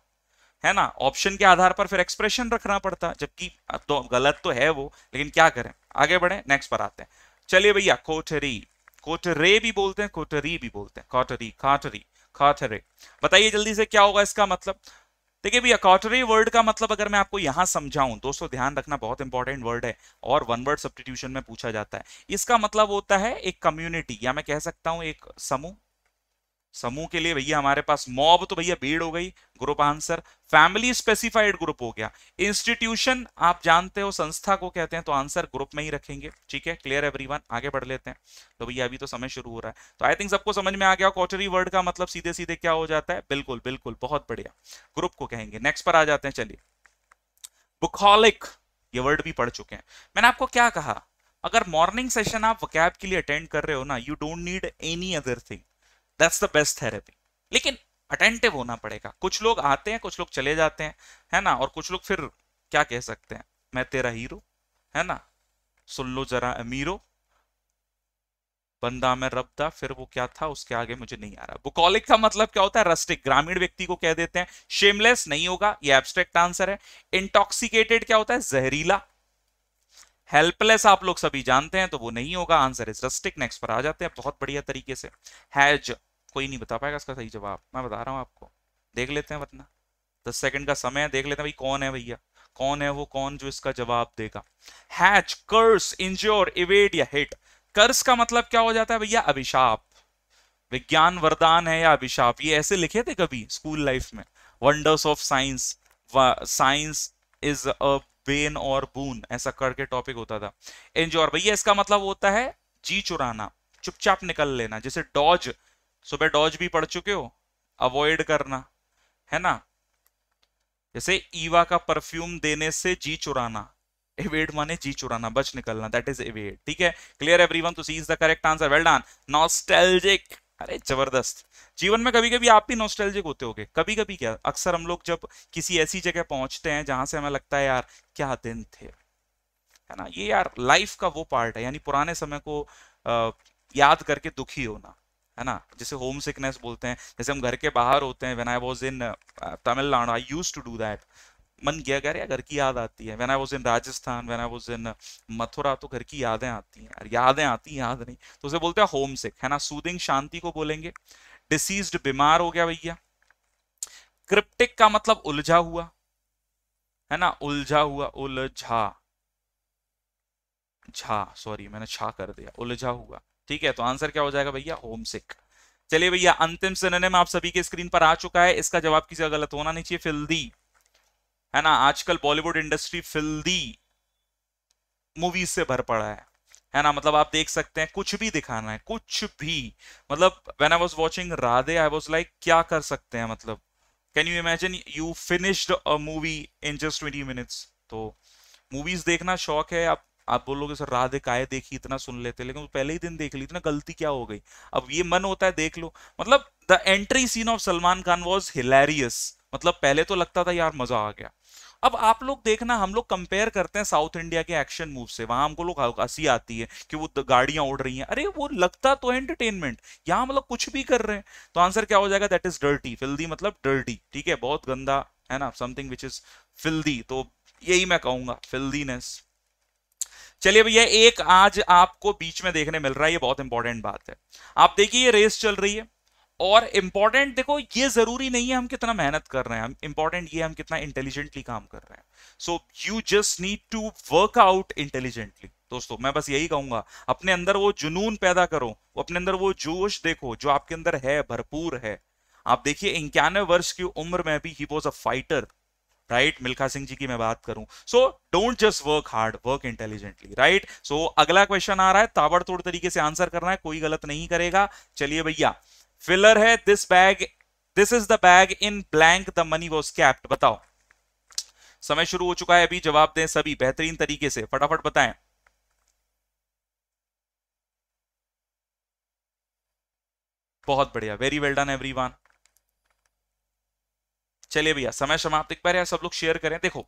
S1: है ना ऑप्शन के आधार पर फिर एक्सप्रेशन रखना पड़ता जबकि तो गलत तो है वो लेकिन क्या करें आगे बढ़े नेक्स्ट पर आते हैं चलिए भैया कोठरी कोटरे भी बोलते हैं कोटरी भी बोलते हैं कॉटरी काटरी खाठरे बताइए जल्दी से क्या होगा इसका मतलब देखिए भी अकॉटरी वर्ड का मतलब अगर मैं आपको यहां समझाऊं दोस्तों ध्यान रखना बहुत इंपॉर्टेंट वर्ड है और वन वर्ड सब्सटीट्यूशन में पूछा जाता है इसका मतलब होता है एक कम्युनिटी या मैं कह सकता हूं एक समूह समूह के लिए भैया हमारे पास मॉब तो भैया भीड़ हो गई group answer family specified group हो गया इंस्टीट्यूशन आप जानते हो संस्था को कहते हैं तो आंसर ग्रुप में ही रखेंगे ठीक है क्लियर एवरीवन आगे बढ़ लेते हैं तो भैया अभी तो समय शुरू हो रहा है तो आई थिंक सबको समझ में आ गया कॉटरी वर्ड का मतलब सीधे सीधे क्या हो जाता है बिल्कुल बिल्कुल बहुत बढ़िया ग्रुप को कहेंगे नेक्स्ट पर आ जाते हैं चलिए बुखॉलिक ये वर्ड भी पढ़ चुके हैं मैंने आपको क्या कहा अगर मॉर्निंग सेशन आप वकैब के लिए अटेंड कर रहे हो ना you don't need any other thing that's the best therapy लेकिन अटेंटिव होना पड़ेगा कुछ लोग आते हैं कुछ लोग चले जाते हैं है ना और कुछ लोग फिर क्या कह सकते हैं मैं तेरा हीरो है ना सुन लो जरा अमीरो बंदा मैं रब था फिर वो क्या था उसके आगे मुझे नहीं आ रहा बुकॉलिक का मतलब क्या होता है रस्टिक ग्रामीण व्यक्ति को कह देते हैं शेमलेस नहीं होगा ये एब्स्ट्रैक्ट आंसर है इंटॉक्सिकेटेड क्या होता है जहरीला हेल्पलेस आप लोग सभी जानते हैं तो वो नहीं होगा आंसर इज रस्टिक नेक्स्ट पर आ जाते हैं बहुत बढ़िया तरीके से हैज कोई नहीं बता पाएगा इसका सही जवाब मैं बता रहा हूँ आपको देख लेते हैं वरना दस सेकंड का समय है देख लेते हैं भाई कौन है भैया कौन है वो कौन जो इसका जवाब देगा हैच कर्स इंज्योर इवेड या हिट कर्स का मतलब क्या हो जाता है भैया अभिशाप विज्ञान वरदान है या अभिशाप ये ऐसे लिखे थे कभी स्कूल लाइफ में wonders of science science is a bane और बून ऐसा करके टॉपिक होता था एंजॉर भैया इसका मतलब होता है जी चुराना चुपचाप निकल लेना जैसे डॉज सुबह डॉज भी पढ़ चुके हो अवॉइड करना है ना जैसे ईवा का परफ्यूम देने से जी चुराना एवेड माने जी चुराना बच निकलना दैट इज एवेड ठीक है क्लियर एवरीवन तो C is the correct answer well done nostalgic अरे जबरदस्त जीवन में कभी कभी आप भी नोस्टैल्जिक होते होगे कभी कभी क्या अक्सर हम लोग जब किसी ऐसी जगह पहुंचते हैं जहां से हमें लगता है यार क्या दिन थे है ना ये यार लाइफ का वो पार्ट है यानी पुराने समय को आ, याद करके दुखी होना है ना जैसे होम सिकनेस बोलते हैं जैसे हम घर के बाहर होते हैं when I was in Tamil Nadu I used to do that मन किया कह रहे घर की याद आती है when I was in Rajasthan when I was in Mathura तो घर की यादें आती हैं यादें आती याद नहीं तो उसे बोलते हैं होम सिक है ना सूदिंग शांति को बोलेंगे डिसीज बीमार हो गया भैया क्रिप्टिक का मतलब उलझा हुआ है ना उलझा हुआ उलझा झा सॉरी मैंने छा कर दिया उलझा हुआ ठीक है तो आंसर क्या हो जाएगा भैया होम सिक चलिए भैया अंतिम सिनेम आप सभी के स्क्रीन पर आ चुका है इसका जवाब किसी गलत होना नहीं चाहिए फिल्दी है ना आजकल बॉलीवुड इंडस्ट्री फिल्दी मूवीज से भर पड़ा है है ना मतलब आप देख सकते हैं कुछ भी दिखाना है कुछ भी मतलब when I was watching Radhe I was like क्या कर सकते हैं मतलब can you imagine you finished a movie in just twenty minutes तो मूवीज देखना शौक है आप आप बोलोगे सर राधे काय देखी इतना सुन लेते लेकिन पहले ही दिन देख ली इतना गलती क्या हो गई अब ये मन होता है देख लो मतलब the entry scene of Salman Khan was hilarious मतलब पहले तो लगता था यार मजा आ गया अब आप लोग देखना हम लोग कंपेयर करते हैं साउथ इंडिया के एक्शन मूव से वहां हमको लोग हंसी आती है कि वो गाड़ियां उड़ रही हैं अरे वो लगता तो है एंटरटेनमेंट यहां मतलब कुछ भी कर रहे हैं तो आंसर क्या हो जाएगा दैट इज डर्टी फिल्दी मतलब डर्टी ठीक है बहुत गंदा है ना समथिंग विच इज फिल्दी तो यही मैं कहूंगा फिल्दीनेस चलिए भैया एक आज आपको बीच में देखने मिल रहा है ये बहुत इंपॉर्टेंट बात है आप देखिए ये रेस चल रही है और इम्पॉर्टेंट देखो ये जरूरी नहीं है हम कितना मेहनत कर रहे हैं इंपॉर्टेंट ये हम कितना इंटेलिजेंटली काम कर रहे हैं so you just need to work out intelligently दोस्तों मैं बस यही कहूंगा अपने अंदर वो जुनून पैदा करो अपने अंदर वो जोश देखो जो आपके अंदर है भरपूर है आप देखिए इक्यानवे वर्ष की उम्र में भी ही was a fighter right Milkha Singh ji की मैं बात करूं so don't just work hard work intelligently right so अगला क्वेश्चन आ रहा है ताबड़तोड़ तरीके से आंसर करना है कोई गलत नहीं करेगा चलिए भैया फिलर है this bag this is the bag in blank the money was kept बताओ समय शुरू हो चुका है अभी जवाब दें सभी बेहतरीन तरीके से फटाफट बताएं बहुत बढ़िया वेरी वेल डन एवरीवन चलिए भैया समय समाप्त एक बार यार सब लोग शेयर करें देखो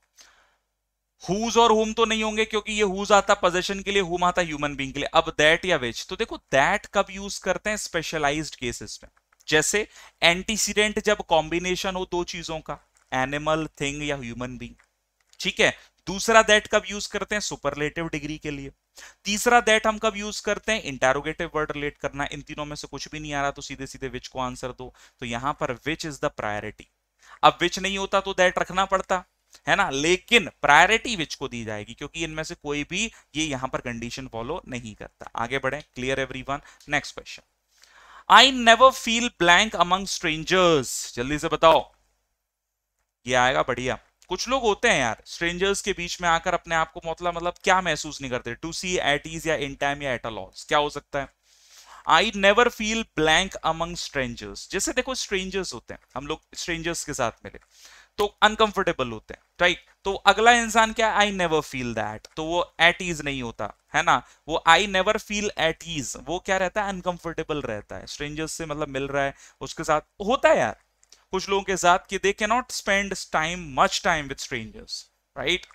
S1: हुज और हुम तो नहीं होंगे क्योंकि ये हुज आता पोजेशन के लिए हुम आता ह्यूमन बींग के लिए अब दैट या वेज तो देखो दैट कब यूज करते हैं स्पेशलाइज्ड केसेस में जैसे एंटीसीडेंट जब कॉम्बिनेशन हो दो चीजों का एनिमल थिंग या ह्यूमन बींग ठीक है दूसरा दैट कब यूज करते हैं सुपरलेटिव डिग्री के लिए तीसरा दैट हम कब यूज करते हैं इंटेरोगेटिव वर्ड रिलेट करना इन तीनों में से कुछ भी नहीं आ रहा तो सीधे सीधे विच को आंसर दो तो यहां पर विच इज द प्रायोरिटी अब विच नहीं होता तो दैट रखना पड़ता है ना लेकिन प्रायोरिटी विच को दी जाएगी क्योंकि इनमें से कोई भी ये यहां पर कंडीशन फॉलो नहीं करता आगे बढ़े clear every next question I never feel blank among strangers जल्दी से बताओ ये आएगा बढ़िया कुछ लोग होते हैं यार स्ट्रेंजर्स के बीच में आकर अपने आप को मतलब मतलब क्या महसूस नहीं करते टू सी एट इज या इन टाइम या एट अ लॉस क्या हो सकता है I never feel blank among strangers जैसे देखो स्ट्रेंजर्स होते हैं हम लोग स्ट्रेंजर्स के साथ मिले तो अनकंफर्टेबल होते हैं राइट तो अगला इंसान क्या आई नेवर फील दैट तो वो एट ईज नहीं होता है ना वो I never feel at ease वो क्या रहता है अनकंफर्टेबल रहता है स्ट्रेंजर्स से मतलब मिल रहा है उसके साथ होता है यार कुछ लोगों के साथ कि they can not spend time much time with strangers right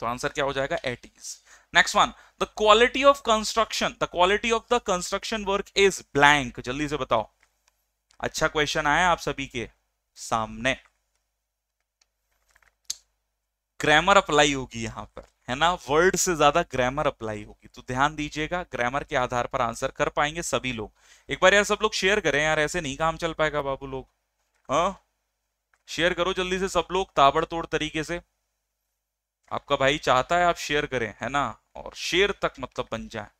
S1: तो आंसर क्या हो जाएगा at ease next one the quality of construction the quality of the construction work is blank जल्दी से बताओ अच्छा क्वेश्चन आया आप सभी के सामने ग्रामर अप्लाई होगी यहाँ पर है ना वर्ड से ज्यादा ग्रामर अप्लाई होगी तो ध्यान दीजिएगा ग्रामर के आधार पर आंसर कर पाएंगे सभी लोग एक बार यार सब लोग शेयर करें यार ऐसे नहीं काम चल पाएगा बाबू लोग शेयर हाँ? करो जल्दी से सब लोग ताबड़तोड़ तरीके से आपका भाई चाहता है आप शेयर करें है ना और शेयर तक मतलब बन जाए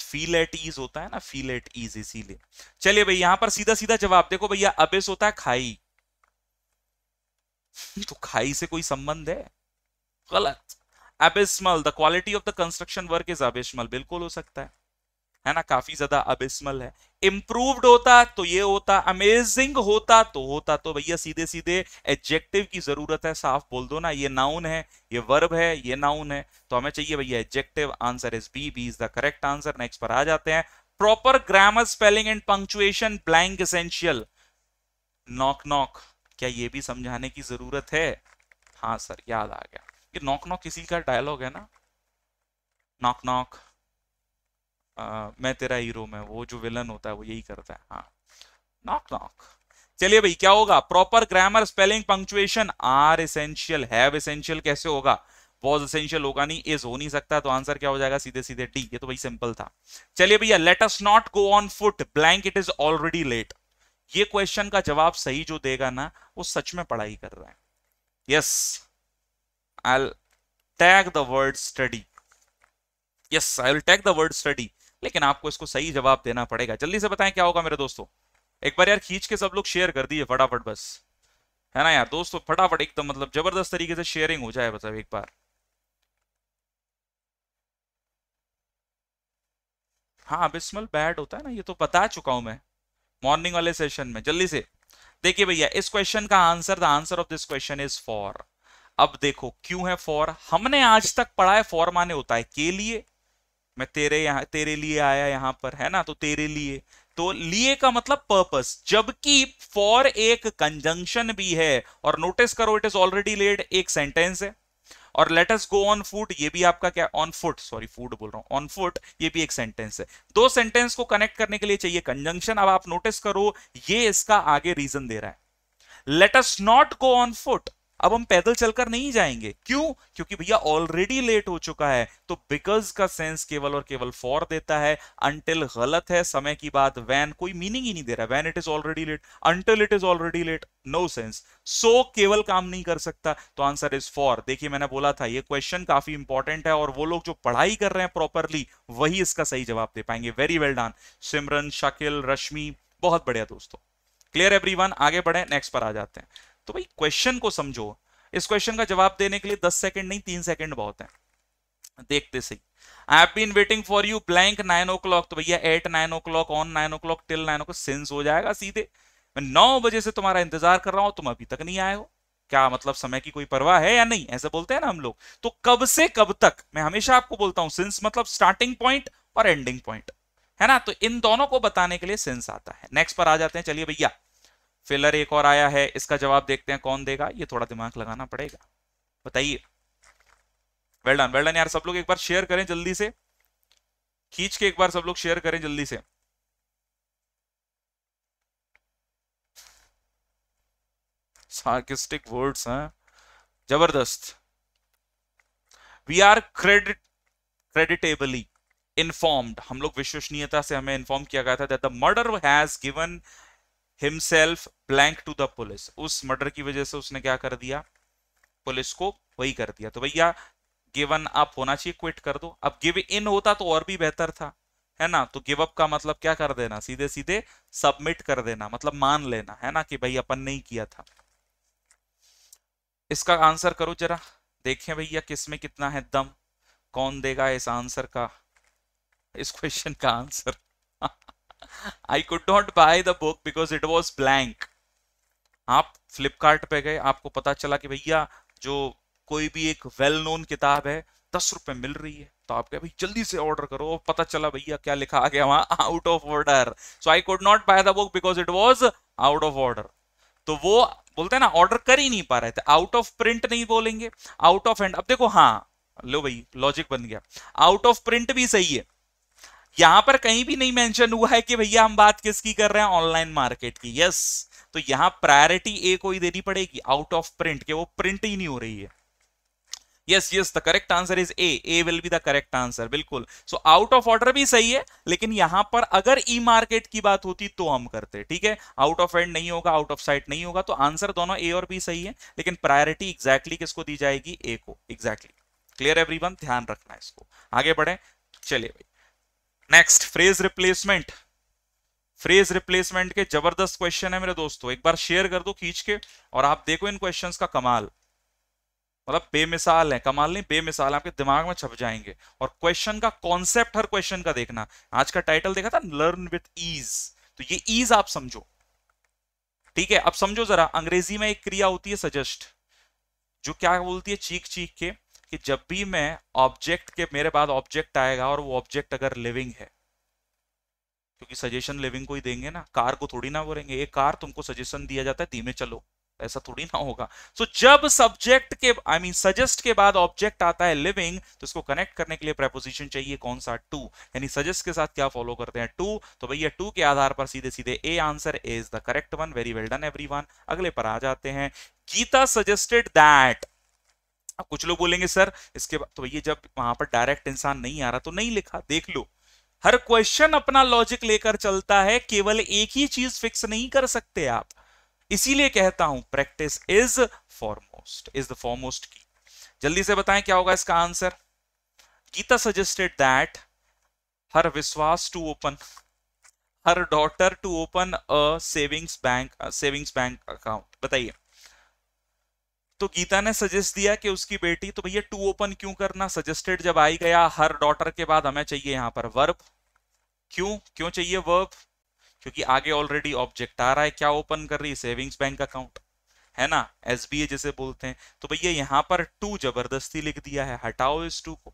S1: फील एट ईज होता है ना फील एट ईज इसीलिए चलिए भाई यहां पर सीधा सीधा जवाब देखो भैया अबेस होता है खाई तो खाई से कोई संबंध है गलत abysmal the quality of the construction work is abysmal बिल्कुल हो सकता है है ना काफी ज्यादा अबिस्मल है इम्प्रूव्ड होता तो ये होता अमेजिंग होता तो होता तो भैया सीधे सीधे एडजेक्टिव की जरूरत है साफ बोल दो ना ये नाउन है ये वर्ब है ये नाउन है तो हमें चाहिए भैया adjective answer is B B is the correct answer next पर आ जाते हैं proper grammar spelling and punctuation blank essential knock knock क्या ये भी समझाने की जरूरत है हाँ सर याद आ गया ये नॉक नॉक किसी का डायलॉग है ना नॉक नॉक मैं तेरा हीरो मैं वो जो विलन होता है वो यही करता है हाँ नॉक नॉक चलिए भाई क्या होगा proper grammar spelling punctuation are essential have essential कैसे होगा वॉज एसेंशियल होगा नहीं इज हो नहीं सकता तो आंसर क्या हो जाएगा सीधे सीधे डी ये तो भाई सिंपल था चलिए भैया let us not go on foot blank it is already late ये क्वेश्चन का जवाब सही जो देगा ना वो सच में पढ़ाई कर रहा है yes I tag the word study yes I will tag the word study लेकिन आपको इसको सही जवाब देना पड़ेगा जल्दी से बताएं क्या होगा मेरे दोस्तों एक बार यार खींच के सब लोग शेयर कर दिए फटाफट बस है ना यार दोस्तों फटाफट एकदम मतलब जबरदस्त तरीके से शेयरिंग हो जाए मतलब एक बार हाँ बिस्मल बैड होता है ना ये तो बता चुका हूं मैं मॉर्निंग वाले सेशन में जल्दी से देखिए भैया इस क्वेश्चन का answer the answer of this question is for अब देखो क्यों है फॉर हमने आज तक पढ़ा है फॉर माने होता है के लिए मैं तेरे यहाँ तेरे लिए आया यहाँ पर है ना तो तेरे लिए तो लिए का मतलब पर्पस जबकि फॉर एक कंजंक्शन भी है और नोटिस करो इट इज ऑलरेडी लेड एक सेंटेंस है और let us go on foot ये भी आपका क्या ऑन फूड सॉरी फूड बोल रहा हूं ऑन फूड ये भी एक सेंटेंस है दो सेंटेंस को कनेक्ट करने के लिए चाहिए कंजंक्शन अब आप नोटिस करो ये इसका आगे रीजन दे रहा है let us not go on foot अब हम पैदल चलकर नहीं जाएंगे क्यों क्योंकि भैया ऑलरेडी लेट हो चुका है तो बिकॉज का सेंस केवल और केवल फॉर देता है अंटिल गलत है समय की बात वैन कोई मीनिंग ही नहीं दे रहा when it is already late until it is already late no sense so केवल काम नहीं कर सकता तो आंसर इज फॉर देखिए मैंने बोला था ये क्वेश्चन काफी इंपॉर्टेंट है और वो लोग जो पढ़ाई कर रहे हैं प्रॉपरली वही इसका सही जवाब दे पाएंगे very well done Simran Shakil Rashmi बहुत बढ़िया दोस्तों क्लियर एवरीवन आगे बढ़े नेक्स्ट पर आ जाते हैं तो भाई क्वेश्चन को समझो इस क्वेश्चन का जवाब देने के लिए दस सेकंड नहीं तीन सेकंड बहुत है देखते सही I have been waiting for you blank nine o'clock तो भैया at nine o'clock on nine o'clock till nine o'clock sense हो जाएगा सीधे मैं नौ बजे से तुम्हारा इंतजार कर रहा हूं तुम अभी तक नहीं आए हो क्या मतलब समय की कोई परवाह है या नहीं ऐसे बोलते हैं ना हम लोग तो कब से कब तक मैं हमेशा आपको बोलता हूं सिंस मतलब स्टार्टिंग पॉइंट और एंडिंग पॉइंट है ना तो इन दोनों को बताने के लिए सिंस आता है नेक्स्ट पर आ जाते हैं चलिए भैया फिलर एक और आया है इसका जवाब देखते हैं कौन देगा ये थोड़ा दिमाग लगाना पड़ेगा बताइए वेल डन वेल डन यार सब लोग एक बार शेयर करें जल्दी से खींच के एक बार सब लोग शेयर करें जल्दी से सार्किस्टिक वर्ड्स हैं जबरदस्त we are credit creditably informed हम लोग विश्वसनीयता से हमें इन्फॉर्म किया गया था that the murder has given himself blank to the police उस मर्डर की वजह से उसने क्या कर दिया पुलिस को वही कर दिया तो भैया गिवन अप होना चाहिए क्विट कर दो अब गिव इन होता तो और भी बेहतर था है ना तो गिव अप का मतलब क्या कर देना सीधे सीधे सबमिट कर देना मतलब मान लेना है ना कि भाई अपन नहीं किया था इसका आंसर करो जरा देखें भैया किस में कितना है दम कौन देगा इस आंसर का इस क्वेश्चन का answer I could not buy the book because it was blank आप फ्लिपकार्ट गए आपको पता चला कि भैया जो कोई भी एक वेल नोन किताब है दस रुपए मिल रही है तो आप क्या भाई जल्दी से ऑर्डर करो पता चला भैया क्या लिखा आ गया वहां out of order so I could not buy the book because it was out of order तो वो बोलते हैं ना ऑर्डर कर ही नहीं पा रहे थे आउट ऑफ प्रिंट नहीं बोलेंगे आउट ऑफ हैंड अब देखो हाँ लो भाई लॉजिक बन गया आउट ऑफ प्रिंट भी सही है यहां पर कहीं भी नहीं मेंशन हुआ है कि भैया हम बात किसकी कर रहे हैं ऑनलाइन मार्केट की यस yes. तो यहां प्रायोरिटी ए को ही देनी पड़ेगी आउट ऑफ प्रिंट के वो प्रिंट ही नहीं हो रही है yes yes the correct answer is A A will be the correct answer बिल्कुल सो आउट ऑफ ऑर्डर भी सही है लेकिन यहां पर अगर ई e मार्केट की बात होती तो हम करते ठीक है आउट ऑफ एंड नहीं होगा आउट ऑफ साइट नहीं होगा तो आंसर दोनों ए और बी सही है लेकिन प्रायोरिटी एग्जैक्टली किसको दी जाएगी ए को एग्जैक्टली क्लियर एवरी ध्यान रखना इसको आगे बढ़े चलिए भाई next phrase replacement phrase replacement के जबरदस्त क्वेश्चन है मेरे दोस्तों एक बार शेयर कर दो खींच के और आप देखो इन क्वेश्चंस का कमाल मतलब बेमिसाल है कमाल नहीं बेमिसाल आपके दिमाग में छप जाएंगे और क्वेश्चन का कॉन्सेप्ट हर क्वेश्चन का देखना आज का टाइटल देखा था लर्न विथ ईज तो ये ईज आप समझो ठीक है अब समझो जरा अंग्रेजी में एक क्रिया होती है सजेस्ट जो क्या बोलती है चीख चीख के कि जब भी मैं ऑब्जेक्ट के मेरे बाद ऑब्जेक्ट आएगा और वो ऑब्जेक्ट अगर लिविंग है क्योंकि सजेशन लिविंग को ही देंगे ना कार को थोड़ी ना बोलेंगे एक कार तुमको सजेशन दिया जाता है धीमे चलो ऐसा थोड़ी ना होगा सो so, जब सब्जेक्ट के आई मीन सजेस्ट के बाद ऑब्जेक्ट आता है लिविंग तो इसको कनेक्ट करने के लिए प्रेपोजिशन चाहिए कौन सा टू यानी सजेस्ट के साथ क्या फॉलो करते हैं टू तो भैया टू के आधार पर सीधे सीधे A answer is the correct one very well done every अगले पर आ जाते हैं गीता सजेस्टेड दैट अब कुछ लोग बोलेंगे सर इसके बाद तो भैया जब वहां पर डायरेक्ट इंसान नहीं आ रहा तो नहीं लिखा देख लो हर क्वेश्चन अपना लॉजिक लेकर चलता है केवल एक ही चीज फिक्स नहीं कर सकते आप इसीलिए कहता हूं practice is foremost is the foremost की जल्दी से बताएं क्या होगा इसका आंसर गीता सजेस्टेड दैट हर विश्वास to open her daughter to open a savings bank savings bank account बताइए तो गीता ने सजेस्ट दिया कि उसकी बेटी तो भैया टू ओपन क्यों करना सजेस्टेड जब आई गया हर डॉटर के बाद हमें चाहिए यहां पर वर्ब क्यों क्यों चाहिए वर्ब क्योंकि आगे ऑलरेडी ऑब्जेक्ट आ रहा है क्या ओपन कर रही है सेविंग्स बैंक अकाउंट है ना एस जैसे बोलते हैं तो भैया यहाँ पर टू जबरदस्ती लिख दिया है हटाओ इस टू को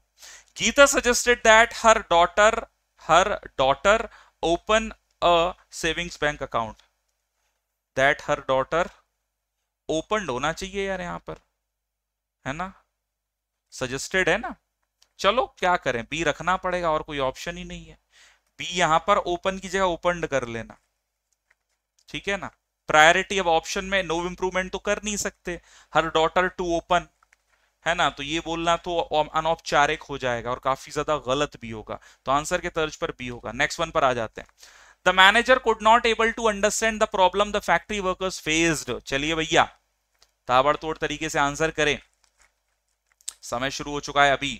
S1: Geeta suggested that her daughter her daughter open a savings bank account that her daughter open होना चाहिए यार यहां पर है ना सजेस्टेड है ना चलो क्या करें बी रखना पड़ेगा और कोई ऑप्शन ही नहीं है बी यहां पर ओपन की जगह ओपन कर लेना ठीक है ना प्रायोरिटी अब ऑप्शन में नो इंप्रूवमेंट तो कर नहीं सकते हर डॉटर टू ओपन है ना तो ये बोलना तो अनौपचारिक हो जाएगा और काफी ज्यादा गलत भी होगा तो आंसर के तर्ज पर बी होगा नेक्स्ट वन पर आ जाते हैं the manager could not able to understand the problem the factory workers faced चलिए भैया ताबड़तोड़ तरीके से आंसर करें समय शुरू हो चुका है अभी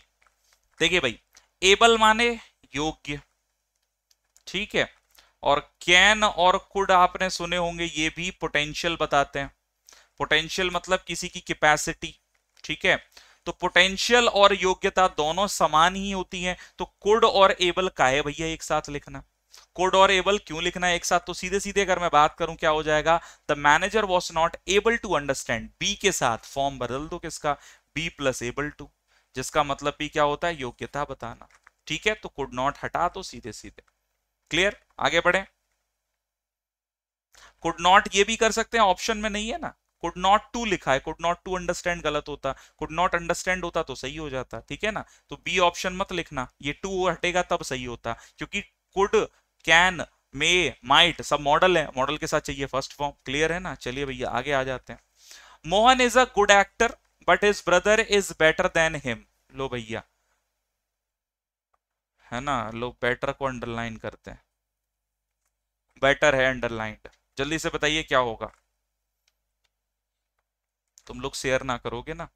S1: देखिए भाई एबल माने योग्य ठीक है और कैन और कुड आपने सुने होंगे ये भी पोटेंशियल बताते हैं पोटेंशियल मतलब किसी की कैपेसिटी ठीक है तो पोटेंशियल और योग्यता दोनों समान ही होती हैं तो कुड और एबल का है भैया एक साथ लिखना कोड और एबल क्यों लिखना है एक साथ तो सीधे सीधे अगर मैं बात करूं क्या हो जाएगा the manager was not able to understand B के साथ फॉर्म बदल दो किसका बी प्लस एबल टू जिसका मतलब भी क्या होता है योग्यता बताना ठीक है तो कुड नॉट हटा दो तो सीधे सीधे क्लियर आगे बढ़े कुड नॉट ये भी कर सकते हैं ऑप्शन में नहीं है ना कुड नॉट टू लिखा है कुड नॉट टू अंडरस्टैंड गलत होता कुड नॉट अंडरस्टैंड होता तो सही हो जाता ठीक है ना तो बी ऑप्शन मत लिखना ये टू हटेगा तब सही होता क्योंकि कुड कैन मे माइट सब मॉडल है मॉडल के साथ चाहिए फर्स्ट फॉर्म क्लियर है ना चलिए भैया आगे आ जाते हैं Mohan is a good actor but is brother is better than him लो भैया है ना लो बेटर को अंडरलाइन करते हैं बेटर है अंडरलाइंड जल्दी से बताइए क्या होगा तुम लोग शेयर ना करोगे ना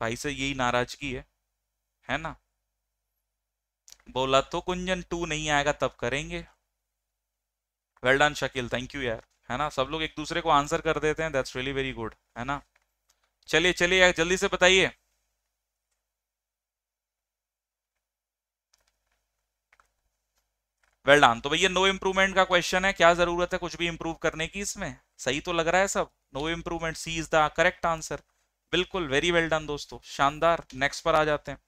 S1: भाई से यही नाराजगी है है ना बोला तो कुंजन टू नहीं आएगा तब करेंगे well done Shakeel thank you यार है ना सब लोग एक दूसरे को आंसर कर देते हैं दैट्स रियली वेरी गुड है ना चलिए चलिए यार जल्दी से बताइए वेल डन तो भैया नो इम्प्रूवमेंट का क्वेश्चन है क्या जरूरत है कुछ भी इंप्रूव करने की इसमें सही तो लग रहा है सब no improvement C is the correct answer बिल्कुल वेरी वेल डन दोस्तों शानदार नेक्स्ट पर आ जाते हैं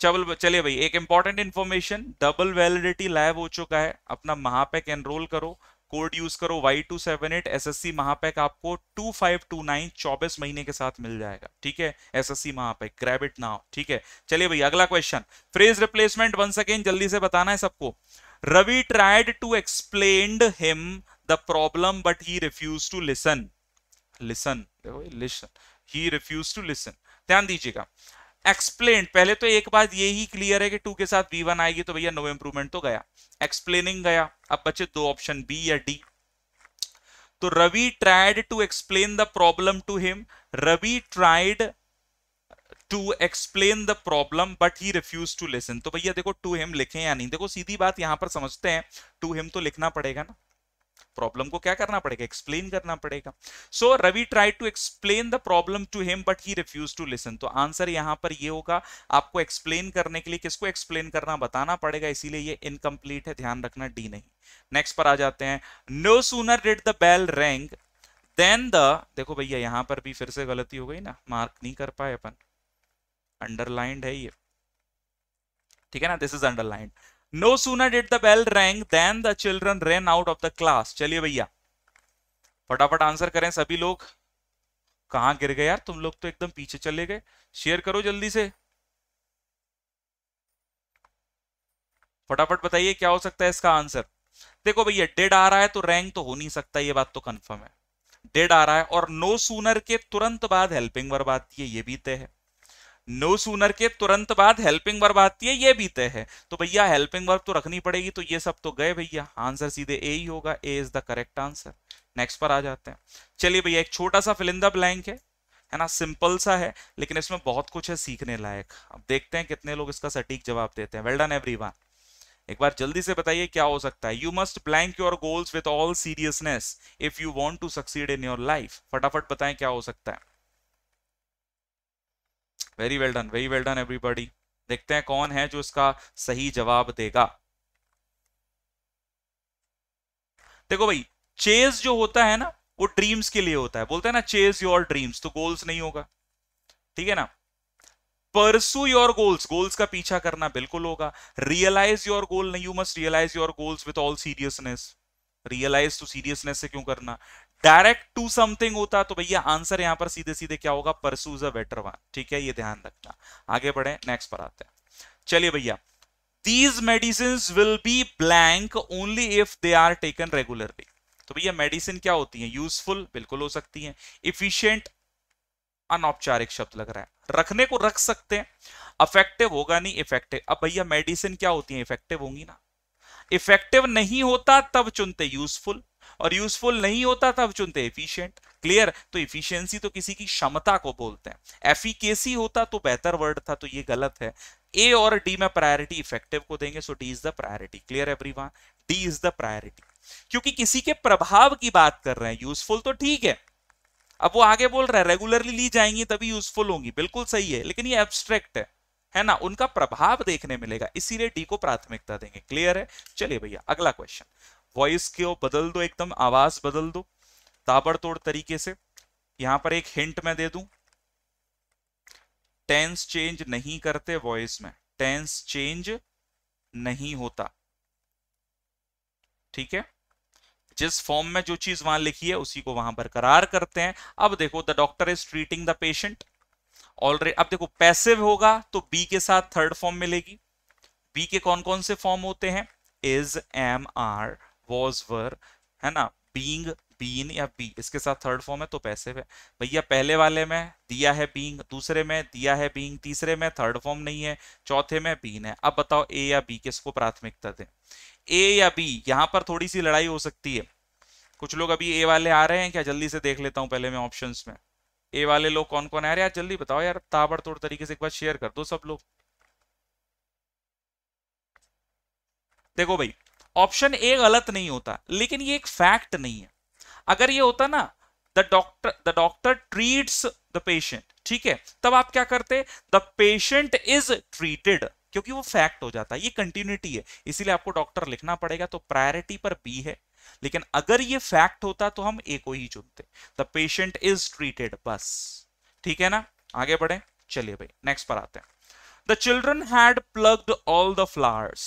S1: चल चलिए भाई एक important information double validity lab हो चुका है अपना महापैक एनरोल करो कोड यूज करो Y two seven eight S S C Mahapack आपको टू फाइव टू नाइन चौबीस महीने के साथ मिल जाएगा ठीक है एस एस सी महापैक ग्रेबिट ना ठीक है चलिए भाई अगला question phrase replacement one second जल्दी से बताना है सबको Ravi tried to explain him the problem but he refuse to listen listen listen he refuse to listen ध्यान दीजिएगा एक्सप्लेन पहले तो एक बात ये ही क्लियर है कि टू के साथ बी वन आएगी तो भैया नो इंप्रूवमेंट तो गया एक्सप्लेनिंग गया अब बचे दो ऑप्शन बी या डी तो Ravi tried to explain the problem to him Ravi tried to explain the problem but he refuse to listen तो भैया देखो टू हिम लिखे या नहीं देखो सीधी बात यहां पर समझते हैं टू हिम तो लिखना पड़ेगा ना प्रॉब्लम को क्या करना पड़ेगा एक्सप्लेन करना पड़ेगा so Ravi try to explain the problem to him but he refuse to listen तो आंसर यहां पर ये होगा आपको एक्सप्लेन करने के लिए किसको एक्सप्लेन करना बताना पड़ेगा इसीलिए ये इनकम्प्लीट है ध्यान रखना डी नहीं नेक्स्ट पर आ जाते हैं no sooner did the bell rang then the देखो भैया यहां पर भी फिर से गलती हो गई ना मार्क नहीं कर पाए अपन अंडरलाइंड है ये ठीक है ना this is underlined no sooner did the bell rang then the children ran out of the class चलिए भैया फटाफट आंसर करें सभी लोग कहा गिर गए यार तुम लोग तो एकदम पीछे चले गए शेयर करो जल्दी से फटाफट बताइए क्या हो सकता है इसका आंसर देखो भैया डेड आ रहा है तो रैंक तो हो नहीं सकता ये बात तो कंफर्म है डेड आ रहा है और नो सूनर के तुरंत बाद हेल्पिंग वर्ब आती है ये भी तय है नो सूनर के तुरंत बाद हेल्पिंग वर्ब आती है ये भी तय है तो भैया हेल्पिंग वर्ब तो रखनी पड़ेगी तो ये सब तो गए भैया आंसर सीधे ए ही होगा A is the correct answer next पर आ जाते हैं चलिए भैया एक छोटा सा फिलिंदा ब्लैंक है है ना सिंपल सा है लेकिन इसमें बहुत कुछ है सीखने लायक अब देखते हैं कितने लोग इसका सटीक जवाब देते हैं वेल डन एवरीवन एक बार जल्दी से बताइए क्या हो सकता है you must blank your goals with all seriousness if you want to succeed in your life फटाफट बताएं क्या हो सकता है very well done very well done everybody देखते हैं कौन है जो इसका सही जवाब देगा देखो भाई चेज जो होता है ना वो ड्रीम्स के लिए होता है बोलते हैं ना चेज योर ड्रीम्स तो गोल्स नहीं होगा ठीक है ना परसू योर गोल्स गोल्स का पीछा करना बिल्कुल होगा रियलाइज योर गोल नहीं you must realise your goals with all seriousness realise to seriousness से क्यों करना डायरेक्ट टू समथिंग होता तो भैया आंसर यहां पर सीधे सीधे क्या होगा परसूज अ बेटर वन ठीक है ये ध्यान रखना आगे बढ़े नेक्स्ट पर आते हैं चलिए भैया these medicine will be blank only if they are taken regularly तो भैया मेडिसिन क्या होती है यूजफुल बिल्कुल हो सकती है इफिशियंट अनौपचारिक शब्द लग रहा है रखने को रख सकते हैं अफेक्टिव होगा नहीं इफेक्टिव अब भैया मेडिसिन क्या होती है इफेक्टिव होंगी ना इफेक्टिव नहीं होता तब चुनते यूजफुल और यूजफुल नहीं होता तब चुनते एफिशियंट क्लियर तो इफिशियंसी तो किसी की क्षमता को बोलते हैं एफिकेसी होता तो बेहतर वर्ड था तो ये गलत है ए और डी में प्रायोरिटी इफेक्टिव को देंगे so D is the priority clear everyone D is the priority क्योंकि किसी के प्रभाव की बात कर रहे हैं यूजफुल तो ठीक है अब वो आगे बोल रहा है रेगुलरली ली जाएंगी तभी यूजफुल होंगी बिल्कुल सही है लेकिन ये एब्स्ट्रैक्ट है है ना उनका प्रभाव देखने मिलेगा इसीलिए डी को प्राथमिकता देंगे क्लियर है चलिए भैया अगला क्वेश्चन वॉइस को बदल दो एकदम आवाज बदल दो ताबड़तोड़ तरीके से यहां पर एक हिंट मैं दे दू टेंस चेंज नहीं करते वॉइस में टेंस चेंज नहीं होता ठीक है जिस फॉर्म में जो चीज वहां लिखी है उसी को वहां बरकरार करते हैं अब देखो the doctor is treating the patient already अब देखो पैसिव होगा तो बी के साथ थर्ड फॉर्म मिलेगी बी के कौन कौन से फॉर्म होते हैं is am are was were है ना बींग बीन या बी इसके साथ थर्ड फॉर्म है तो पैसे है भैया पहले वाले में दिया है बींग दूसरे में दिया है बींग तीसरे में थर्ड फॉर्म नहीं है चौथे में बीन है अब बताओ ए या बी किसको प्राथमिकता दें ए या बी यहां पर थोड़ी सी लड़ाई हो सकती है कुछ लोग अभी ए वाले आ रहे हैं क्या जल्दी से देख लेता हूं पहले मैं ऑप्शन में ए वाले लोग कौन कौन आ रहे हैं जल्दी बताओ यार ताबड़तोड़ तरीके से एक बार शेयर कर दो सब लोग देखो भाई ऑप्शन ए गलत नहीं होता लेकिन ये एक फैक्ट नहीं है अगर ये होता ना the doctor the doctor treats the patient ठीक है तब आप क्या करते द पेशेंट इज ट्रीटेड क्योंकि वो फैक्ट हो जाता है ये कंटिन्यूटी है इसीलिए आपको डॉक्टर लिखना पड़ेगा तो प्रायोरिटी पर बी है लेकिन अगर ये फैक्ट होता तो हम ए को ही चुनते द पेशेंट इज ट्रीटेड बस ठीक है ना आगे बढ़े चलिए भाई नेक्स्ट पर आते हैं the children had plugged all the flowers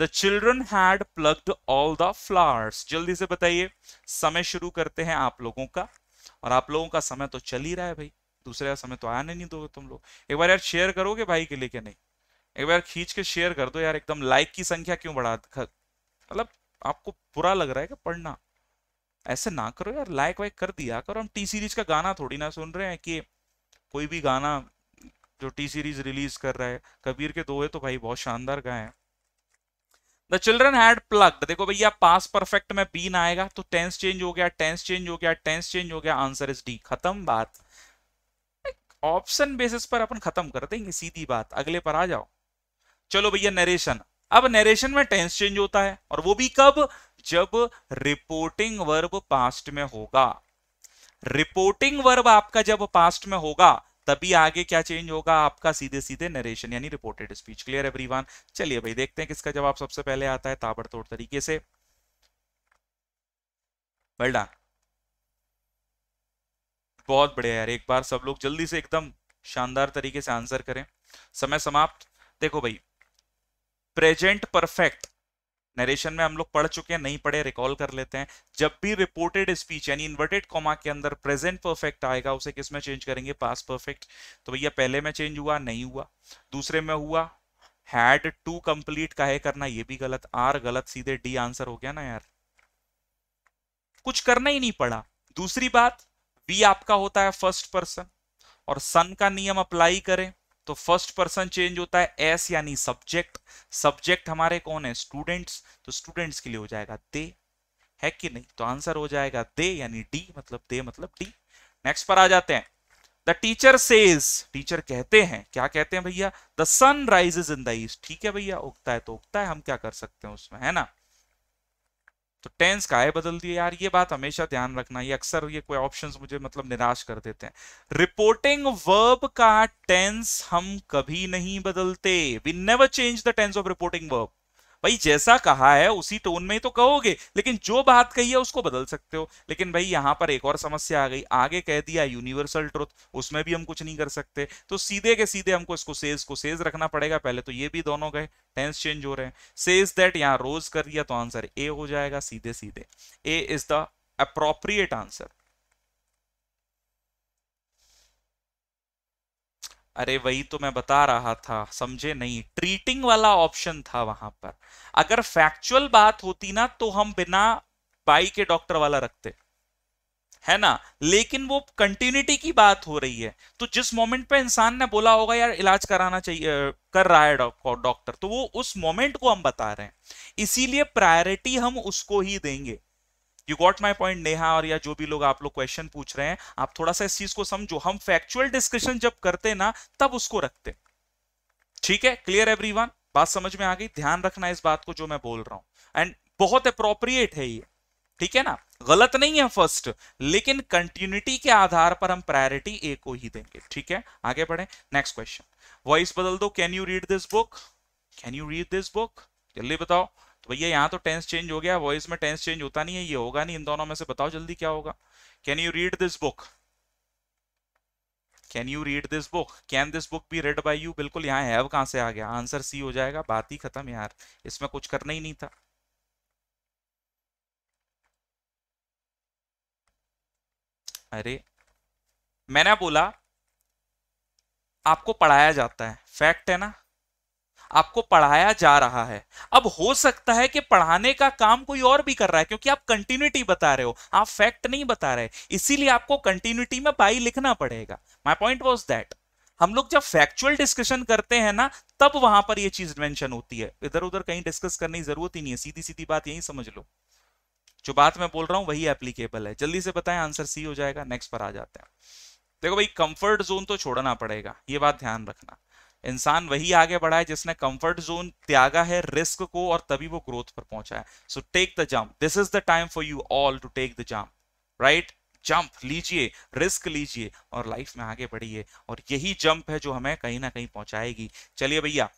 S1: the children had plugged all the flowers जल्दी से बताइए समय शुरू करते हैं आप लोगों का और आप लोगों का समय तो चल ही रहा है भाई दूसरे का समय तो आया नहीं दोगे तो तुम लोग एक बार यार शेयर करोगे भाई के लिए क्या नहीं एक बार खींच के शेयर कर दो यार एकदम लाइक की संख्या क्यों बढ़ा मतलब आपको बुरा लग रहा है क्या पढ़ना ऐसे ना करो यार लाइक वाइक कर दिया करो हम टी सीरीज का गाना थोड़ी ना सुन रहे हैं कि कोई भी गाना जो टी सीरीज रिलीज कर रहा है कबीर के दोहे तो भाई बहुत शानदार गाए हैं द चिल्ड्रन हैड प्लग्ड देखो भैया पास परफेक्ट में बीन आएगा तो टेंस चेंज हो गया टेंस चेंज हो गया टेंस चेंज हो गया आंसर इज डी खत्म बात ऑप्शन बेसिस पर अपन खत्म कर देंगे सीधी बात अगले पर आ जाओ चलो भैया नरेशन अब नरेशन में टेंस चेंज होता है और वो भी कब जब रिपोर्टिंग वर्ब पास्ट में होगा रिपोर्टिंग वर्ब आपका जब पास्ट में होगा तभी आगे क्या चेंज होगा आपका सीधे सीधे नरेशन यानी रिपोर्टेड स्पीच क्लियर एवरीवन चलिए भाई देखते हैं किसका जवाब सबसे पहले आता है ताबड़तोड़ तरीके से वेल बहुत बढ़िया यार एक बार सब लोग जल्दी से एकदम शानदार तरीके से आंसर करें समय समाप्त देखो भाई प्रेजेंट परफेक्ट नरेशन में हम लोग पढ़ चुके हैं नहीं पढ़े रिकॉल कर लेते हैं जब भी रिपोर्टेड स्पीच यानी इन्वर्टेड कॉमा के अंदर प्रेजेंट परफेक्ट आएगा उसे किस में चेंज करेंगे पास परफेक्ट तो भैया पहले में चेंज हुआ नहीं हुआ दूसरे में हुआ हैड टू कंप्लीट काहे करना ये भी गलत आर गलत सीधे डी आंसर हो गया ना यार कुछ करना ही नहीं पड़ा दूसरी बात वी आपका होता है फर्स्ट पर्सन और सन का नियम अप्लाई करें तो फर्स्ट पर्सन चेंज होता है एस यानी सब्जेक्ट सब्जेक्ट हमारे कौन है स्टूडेंट्स तो स्टूडेंट्स के लिए हो जाएगा दे है कि नहीं तो आंसर हो जाएगा दे यानी डी मतलब दे मतलब डी नेक्स्ट पर आ जाते हैं द टीचर सेज टीचर कहते हैं क्या कहते हैं भैया the sun rises in the east ठीक है भैया उगता है तो उगता है हम क्या कर सकते हैं उसमें है ना तो टेंस का है बदल दिया यार ये बात हमेशा ध्यान रखना ये अक्सर ये कोई ऑप्शंस मुझे मतलब निराश कर देते हैं रिपोर्टिंग वर्ब का टेंस हम कभी नहीं बदलते we never change the tense of reporting verb भाई जैसा कहा है उसी टोन में ही तो कहोगे लेकिन जो बात कही है उसको बदल सकते हो लेकिन भाई यहाँ पर एक और समस्या आ गई आगे कह दिया यूनिवर्सल ट्रुथ उसमें भी हम कुछ नहीं कर सकते तो सीधे के सीधे हमको इसको सेज को सेज रखना पड़ेगा पहले तो ये भी दोनों गए टेंस चेंज हो रहे हैं सेज दैट यहाँ रोज कर दिया तो आंसर ए हो जाएगा सीधे सीधे A is the appropriate answer अरे वही तो मैं बता रहा था समझे नहीं ट्रीटिंग वाला ऑप्शन था वहां पर अगर फैक्चुअल बात होती ना तो हम बिना बाई के डॉक्टर वाला रखते है ना लेकिन वो कंटिन्यूटी की बात हो रही है तो जिस मोमेंट पे इंसान ने बोला होगा यार इलाज कराना चाहिए कर रहा है डॉक्टर तो वो उस मोमेंट को हम बता रहे हैं इसीलिए प्रायोरिटी हम उसको ही देंगे you got my point Neha और या जो भी लोग आप लोग क्वेश्चन पूछ रहे हैं आप थोड़ा सा इस चीज को समझो हम फैक्चुअल डिस्कशन जब करते ना तब उसको रखते ठीक है क्लियर एवरी बात समझ में आ गई ध्यान रखना इस बात को जो मैं बोल रहा हूं एंड बहुत अप्रोप्रिएट है ये ठीक है ना गलत नहीं है फर्स्ट लेकिन कंटिन्यूटी के आधार पर हम प्रायोरिटी ए को ही देंगे ठीक है आगे बढ़े नेक्स्ट क्वेश्चन वॉइस बदल दो can you read this book can you read this book जल्दी बताओ तो भैया यहाँ तो टेंस चेंज हो गया वॉइस में टेंस चेंज होता नहीं है ये होगा नहीं इन दोनों में से बताओ जल्दी क्या होगा can you read this book can you read this book can this book be read by you बिल्कुल यहाँ हैव कहाँ से आ गया आंसर सी हो जाएगा बात ही खत्म यार इसमें कुछ करना ही नहीं था अरे मैंने बोला आपको पढ़ाया जाता है फैक्ट है ना आपको पढ़ाया जा रहा है अब हो सकता है कि पढ़ाने का काम कोई और भी कर रहा है क्योंकि आप कंटिन्यूटी बता रहे हो आप फैक्ट नहीं बता रहे इसीलिए आपको कंटिन्यूटी में बाई लिखना पड़ेगा माई पॉइंट वॉज दैट हम लोग जब फैक्चुअल डिस्कशन करते हैं ना तब वहां पर ये चीज मेंशन होती है इधर उधर कहीं डिस्कस करने की जरूरत ही नहीं है सीधी सीधी बात यही समझ लो जो बात मैं बोल रहा हूं वही एप्लीकेबल है जल्दी से बताएं आंसर सी हो जाएगा नेक्स्ट पर आ जाते हैं देखो भाई कंफर्ट जोन तो छोड़ना पड़ेगा ये बात ध्यान रखना इंसान वही आगे बढ़ा है जिसने कंफर्ट जोन त्यागा है रिस्क को और तभी वो ग्रोथ पर पहुंचा है so take the jump this is the time for you all to take the jump right jump लीजिए रिस्क लीजिए और लाइफ में आगे बढ़िए और यही जंप है जो हमें कहीं ना कहीं पहुंचाएगी चलिए भैया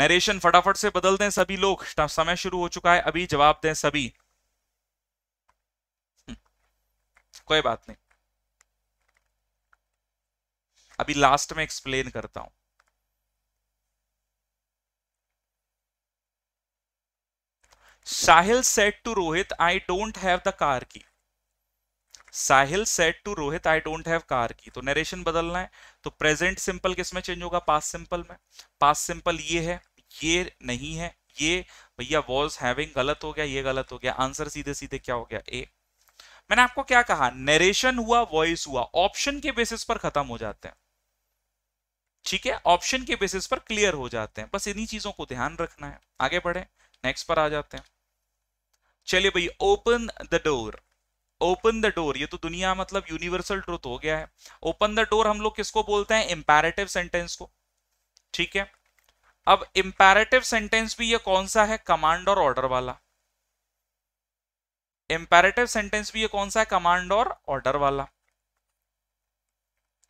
S1: नरेशन फटाफट से बदल दें सभी लोग समय शुरू हो चुका है अभी जवाब दें सभी हम्म, कोई बात नहीं अभी लास्ट में एक्सप्लेन करता हूं Sahil said to Rohit I don't have the car की Sahil said to Rohit I don't have car की तो नरेशन बदलना है तो प्रेजेंट सिंपल किसमें चेंज होगा पास सिंपल में पास सिंपल ये है ये नहीं है ये भैया वॉज हैविंग गलत हो गया ये गलत हो गया आंसर सीधे सीधे क्या हो गया ए मैंने आपको क्या कहा नरेशन हुआ वॉइस हुआ ऑप्शन के बेसिस पर खत्म हो जाते हैं ठीक है ऑप्शन के बेसिस पर क्लियर हो जाते हैं बस इन्हीं चीजों को ध्यान रखना है आगे बढ़े नेक्स्ट पर आ जाते हैं चलिए भाई open the door open the door ये तो दुनिया मतलब यूनिवर्सल ट्रूथ हो गया है ओपन द डोर हम लोग किसको बोलते हैं इंपेरेटिव सेंटेंस को ठीक है अब इंपेरेटिव सेंटेंस भी ये कौन सा है कमांड और ऑर्डर वाला इंपेरेटिव सेंटेंस भी ये कौन सा है कमांड और ऑर्डर वाला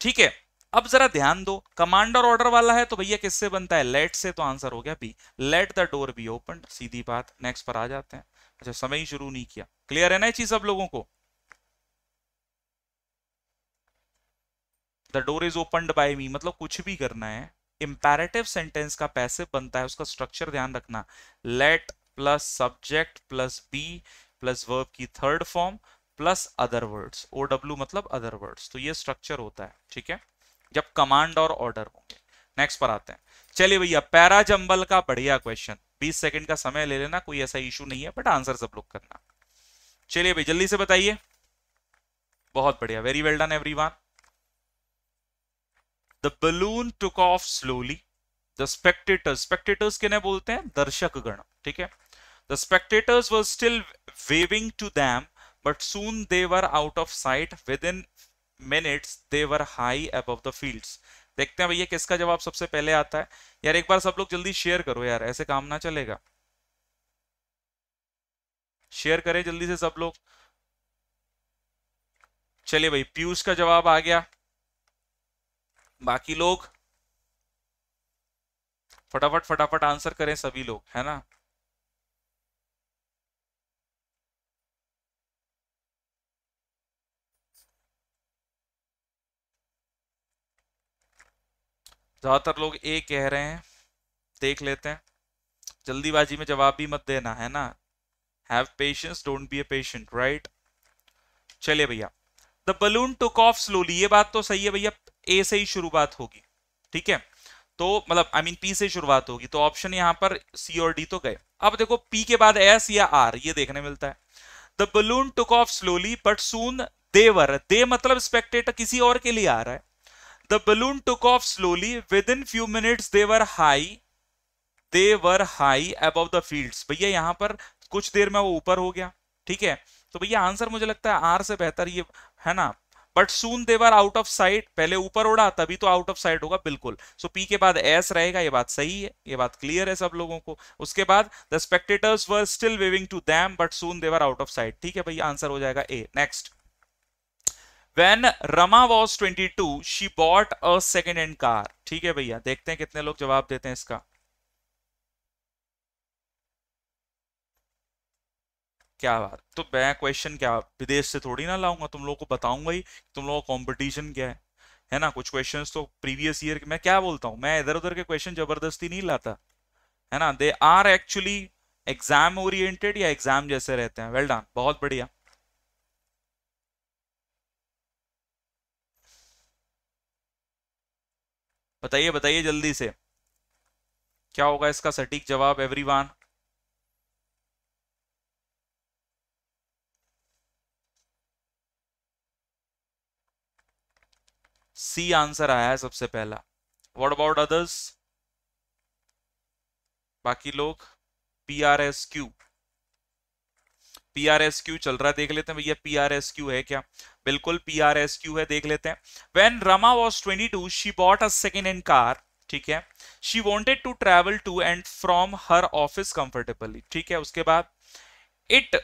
S1: ठीक है अब जरा ध्यान दो कमांड और ऑर्डर वाला है तो भैया किससे बनता है लेट से तो आंसर हो गया B let the door be open सीधी बात नेक्स्ट पर आ जाते हैं अच्छा समय ही शुरू नहीं किया क्लियर है ना ये चीज सब लोगों को the door is opened by me मतलब कुछ भी करना है इंपेरेटिव सेंटेंस का पैसे बनता है उसका स्ट्रक्चर ध्यान रखना let plus subject plus be plus verb की third form plus other words O W मतलब अदर वर्ड्स तो ये स्ट्रक्चर होता है ठीक है जब कमांड और ऑर्डर होंगे नेक्स्ट पर आते हैं चलिए भैया जंबल का बढ़िया क्वेश्चन बीस सेकेंड का समय ले लेना कोई ऐसा इशू नहीं है बट आंसर सब लोग करना चलिए भाई जल्दी से बताइए बहुत बढ़िया very well done every one the balloon took off slowly the spectators spectators किन्हें बोलते हैं दर्शक गण ठीक है the spectators were still waving to them but soon they were out of sight within minutes they were high above the field देखते हैं भैया किसका जवाब सबसे पहले आता है यार एक बार सब लोग जल्दी शेयर करो यार ऐसे काम ना चलेगा शेयर करें जल्दी से सब लोग चलिए भाई पीयूष का जवाब आ गया बाकी लोग फटाफट फटाफट आंसर करें सभी लोग है ना ज़्यादातर लोग ए कह रहे हैं देख लेते हैं जल्दीबाजी में जवाब भी मत देना है ना have patience don't be a patient right चलिए भैया the balloon took off slowly ये बात तो सही है भैया ए से ही शुरुआत होगी ठीक है तो मतलब आई मीन पी से शुरुआत होगी तो ऑप्शन यहाँ पर सी और डी तो गए अब देखो पी के बाद एस या आर ये देखने मिलता है the balloon took off slowly but soon they were they मतलब स्पेक्टेटर किसी और के लिए आ रहा है the balloon took off slowly within few minutes they were high they were high above the fields भैया यहाँ पर कुछ देर में वो ऊपर हो गया ठीक है तो भैया आंसर मुझे लगता है आर से बेहतर ये है ना but soon they were out of sight पहले ऊपर उड़ा तभी तो आउट ऑफ साइट होगा बिल्कुल सो so, पी के बाद एस रहेगा ये बात सही है ये बात क्लियर है सब लोगों को उसके बाद the spectators were still waving to them but soon they were out of sight ठीक है भैया आंसर हो जाएगा A next When Rama was 22, she bought a second second hand car ठीक है भैया देखते हैं कितने लोग जवाब देते हैं इसका क्या बात तो मैं क्वेश्चन क्या विदेश से थोड़ी ना लाऊंगा तुम लोगों को बताऊंगा ही तुम लोगों का कॉम्पिटिशन क्या है है ना कुछ क्वेश्चंस तो प्रीवियस ईयर के मैं क्या बोलता हूँ मैं इधर उधर के क्वेश्चन जबरदस्ती नहीं लाता है ना they are actually exam oriented या एग्जाम जैसे रहते हैं वेल well डन बहुत बढ़िया बताइए बताइए जल्दी से क्या होगा इसका सटीक जवाब एवरीवन सी आंसर आया है सबसे पहला व्हाट अबाउट अदर्स बाकी लोग P R S Q P R S Q चल रहा है देख लेते हैं भैया पी आर एस क्यू है क्या बिल्कुल पी आर एस क्यू है देख लेते हैं when Rama was twenty two she bought a second hand car ठीक है she wanted to travel to and from her office comfortably ठीक है उसके बाद it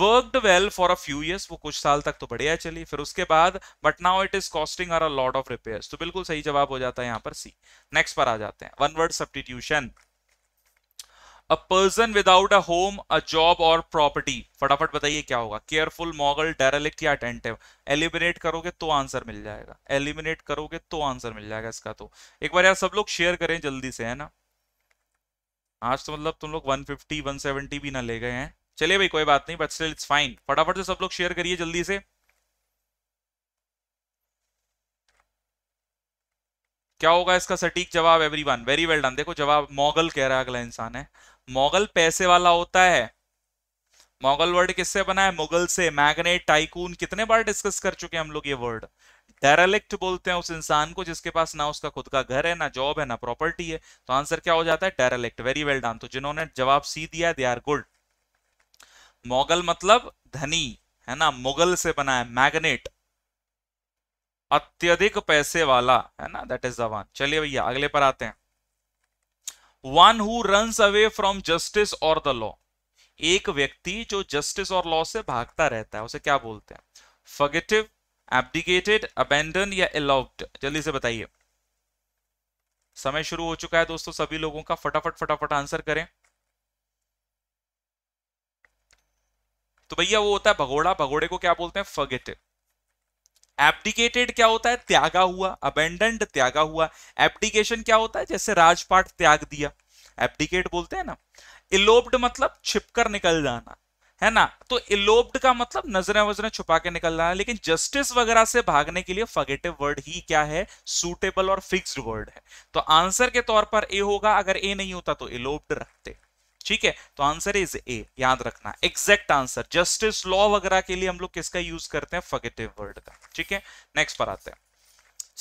S1: worked well for a few years वो कुछ साल तक तो बढ़िया चली फिर उसके बाद but now it is costing her a lot of repair तो बिल्कुल सही जवाब हो जाता है यहाँ पर सी नेक्स्ट पर आ जाते हैं one word substitution a person without a home a job और प्रॉपर्टी फटाफट बताइए क्या होगा केयरफुल मॉगल डेरेलिक्ट या अटेंटिव एलिमिनेट करोगे तो आंसर मिल जाएगा एलिमिनेट करोगे तो आंसर मिल जाएगा इसका तो एक बार यार सब लोग शेयर करें जल्दी से है ना आज तो मतलब तुम लोग 150 170 भी ना ले गए हैं चलिए भाई कोई बात नहीं बट स्टिल इट्स फाइन फटाफट से सब लोग शेयर करिए जल्दी से क्या होगा इसका सटीक जवाब एवरीवन वेरी वेल डन देखो जवाब मोगल कह रहा है अगला इंसान है मोगल पैसे वाला होता है मोगल वर्ड किससे बना है मुगल से मैग्नेट टाइकून कितने बार डिस्कस कर चुके हैं हम लोग ये वर्ड डेरेलिक्ट बोलते हैं उस इंसान को जिसके पास ना उसका खुद का घर है ना जॉब है ना प्रॉपर्टी है तो आंसर क्या हो जाता है डेरेलिक्ट वेरी वेल डन तो जिन्होंने जवाब सी दिया दे आर गुड मोगल मतलब धनी है ना मुगल से बना है मैग्नेट अत्यधिक पैसे वाला है ना दैट इज द वन चलिए भैया अगले पर आते हैं one who runs away from justice और द लॉ एक व्यक्ति जो जस्टिस और लॉ से भागता रहता है उसे क्या बोलते हैं फगेटिव एबडिकेटेड अबेंडन या एलाउड जल्दी से बताइए समय शुरू हो चुका है दोस्तों सभी लोगों का फटाफट फटाफट आंसर करें तो भैया वो होता है भगोड़ा भगोड़े को क्या बोलते हैं फगेटिव एब्डिकेटेड क्या होता है त्यागा हुआ अबेंडेंड त्यागा हुआ एब्डिकेशन क्या होता है जैसे राजपाट त्याग दिया एब्डिकेट बोलते हैं ना इलोब्ड मतलब छिपकर निकल जाना है ना तो इलोब्ड का मतलब नजरें वजरें छुपा के निकल जाना लेकिन जस्टिस वगैरह से भागने के लिए फगेटिव वर्ड ही क्या है सूटेबल और फिक्स्ड वर्ड है तो आंसर के तौर पर ए होगा अगर ए नहीं होता तो इलोब्ड रखते ठीक है तो आंसर इज ए याद रखना एग्जैक्ट आंसर जस्टिस लॉ वगैरह के लिए हम लोग किसका यूज करते हैं फगेटिव वर्ड का ठीक है नेक्स्ट पर आते हैं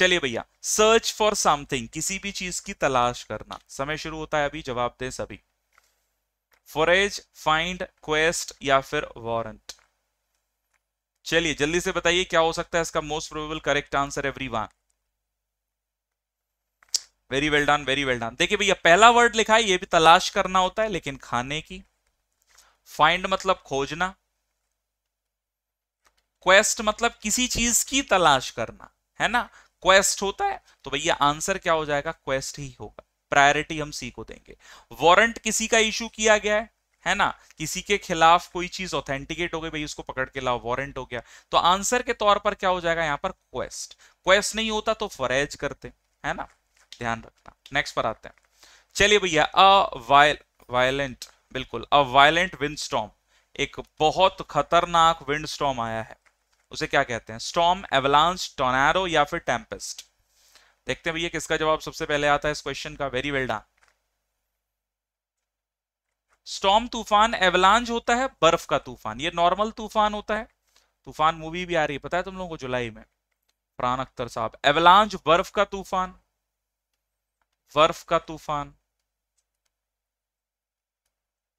S1: चलिए भैया सर्च फॉर समथिंग किसी भी चीज की तलाश करना समय शुरू होता है अभी जवाब दें सभी फॉरेज फाइंड क्वेस्ट या फिर वॉरंट चलिए जल्दी से बताइए क्या हो सकता है इसका most probable correct answer everyone very well done very well done देखिए भैया पहला वर्ड लिखा है ये भी तलाश करना होता है लेकिन खाने की फाइंड मतलब खोजना क्वेस्ट मतलब किसी चीज की तलाश करना है ना क्वेस्ट होता है तो भैया आंसर क्या हो जाएगा क्वेस्ट ही होगा प्रायोरिटी हम सी को देंगे वारंट किसी का इश्यू किया गया है है ना किसी के खिलाफ कोई चीज ऑथेंटिकेट हो गई भाई उसको पकड़ के लाओ वारंट हो गया तो आंसर के तौर पर क्या हो जाएगा यहां पर क्वेस्ट क्वेस्ट नहीं होता तो फरेज करते है ना ध्यान रखना नेक्स्ट पर आते हैं चलिए भैया अ वायलेंट बिल्कुल अ वायलेंट विंड स्टॉम एक बहुत खतरनाक विंड स्टॉम आया है उसे क्या कहते हैं स्टॉम एवलांस टोनारो या फिर टेम्पेस्ट देखते हैं भैया किसका जवाब सबसे पहले आता है इस क्वेश्चन का वेरी वेल डन स्टॉम तूफान एवलांज होता है बर्फ का तूफान ये नॉर्मल तूफान होता है तूफान मूवी भी आ रही है पता है तुम लोगों को जुलाई में प्राण अख्तर साहब एवलांज बर्फ का तूफान बर्फ का तूफान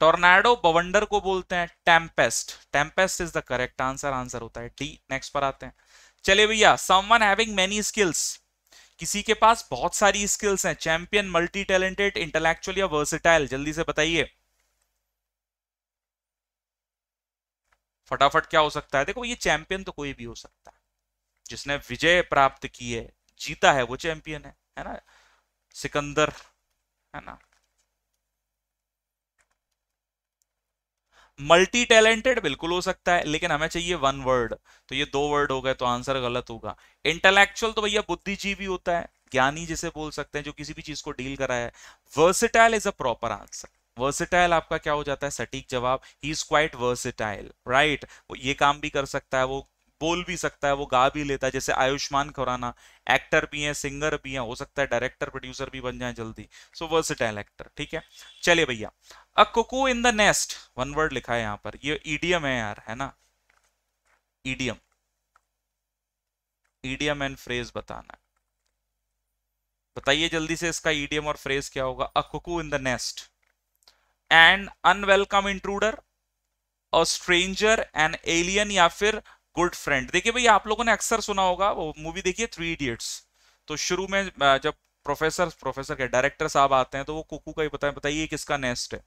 S1: टोर्नाडो बवंडर को बोलते हैं tempest tempest is the correct answer answer होता है डी नेक्स्ट पर आते हैं चले भैया समवन हैविंग मेनी स्किल्स किसी के पास बहुत सारी स्किल्स हैं चैंपियन मल्टी टैलेंटेड इंटेलेक्चुअल या वर्सिटाइल जल्दी से बताइए फटाफट क्या हो सकता है देखो ये चैंपियन तो कोई भी हो सकता है जिसने विजय प्राप्त की है जीता है वो चैंपियन है है ना सिकंदर है ना मल्टी टैलेंटेड बिल्कुल हो सकता है लेकिन हमें चाहिए वन वर्ड तो ये दो वर्ड हो गए तो आंसर गलत होगा इंटेलेक्चुअल तो भैया बुद्धिजीवी होता है ज्ञानी जिसे बोल सकते हैं जो किसी भी चीज को डील करा है versatile is a proper answer versatile आपका क्या हो जाता है सटीक जवाब he is quite versatile right ये काम भी कर सकता है वो बोल भी सकता है वो गा भी लेता है जैसे आयुष्मान खुराना एक्टर भी है सिंगर भी है हो सकता है डायरेक्टर प्रोड्यूसर भी बन जाए जल्दी सो वर्सिटाइल एक्टर ठीक है चलिए भैया a cuckoo in the nest one word लिखा है यहां पर ये ईडीएम है यार है ना ईडीएम ईडीएम एंड फ्रेज बताना है बताइए जल्दी से इसका ईडीएम और फ्रेज क्या होगा a cuckoo in the nest and unwelcome intruder a stranger and alien या फिर गुड फ्रेंड देखिए भाई आप लोगों ने अक्सर सुना होगा वो मूवी देखिए थ्री इडियट्स तो शुरू में जब प्रोफेसर प्रोफेसर के डायरेक्टर साहब आते हैं तो वो कुकू का ही बताए बताइए किसका नेस्ट है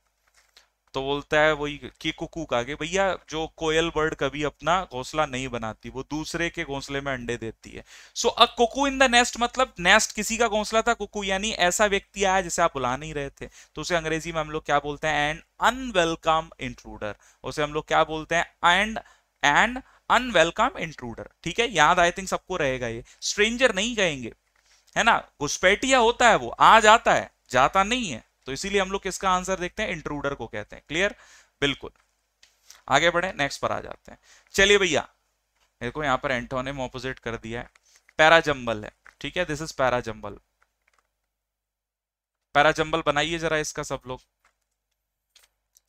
S1: तो बोलता है वही कि कुकू का कि भैया जो कोयल बर्ड कभी अपना घोंसला नहीं बनाती वो दूसरे के घोंसले में अंडे देती है so a cuckoo in the nest मतलब नेस्ट किसी का घोंसला था कुकू यानी ऐसा व्यक्ति आया जिसे आप बुला नहीं रहे थे तो उसे अंग्रेजी में हम लोग क्या बोलते हैं एंड अनवेलकम इंट्रूडर उसे हम लोग क्या बोलते हैं एंड एंड अनवेलकम इंट्रूडर ठीक है याद आई थिंक सबको रहेगा ये स्ट्रेंजर नहीं कहेंगे है ना घुसपैठिया होता है वो आ जाता है जाता नहीं है तो इसीलिए हम लोग किसका आंसर देखते हैं इंट्रूडर को कहते हैं क्लियर बिल्कुल आगे बढ़े नेक्स्ट पर आ जाते हैं चलिए भैया देखो यहां पर एंटोनिम ऑपोजिट कर दिया है पैराजम्बल है ठीक है दिस इज पैराजम्बल पैराजम्बल बनाइए जरा इसका सब लोग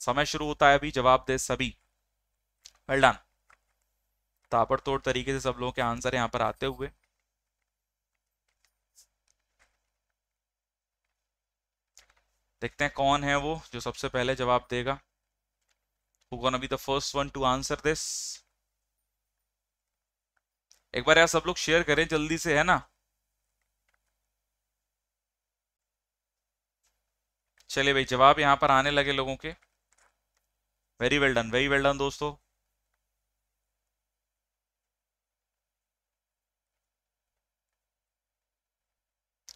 S1: समय शुरू होता है अभी जवाब दे सभी वेल well ताबड़तोड़ तरीके से सब लोगों के आंसर यहाँ पर आते हुए देखते हैं कौन है वो जो सबसे पहले जवाब देगा who gonna be the first one to answer this एक बार यार सब लोग शेयर करें जल्दी से है ना चलिए भाई जवाब यहां पर आने लगे लोगों के very well done very well done दोस्तों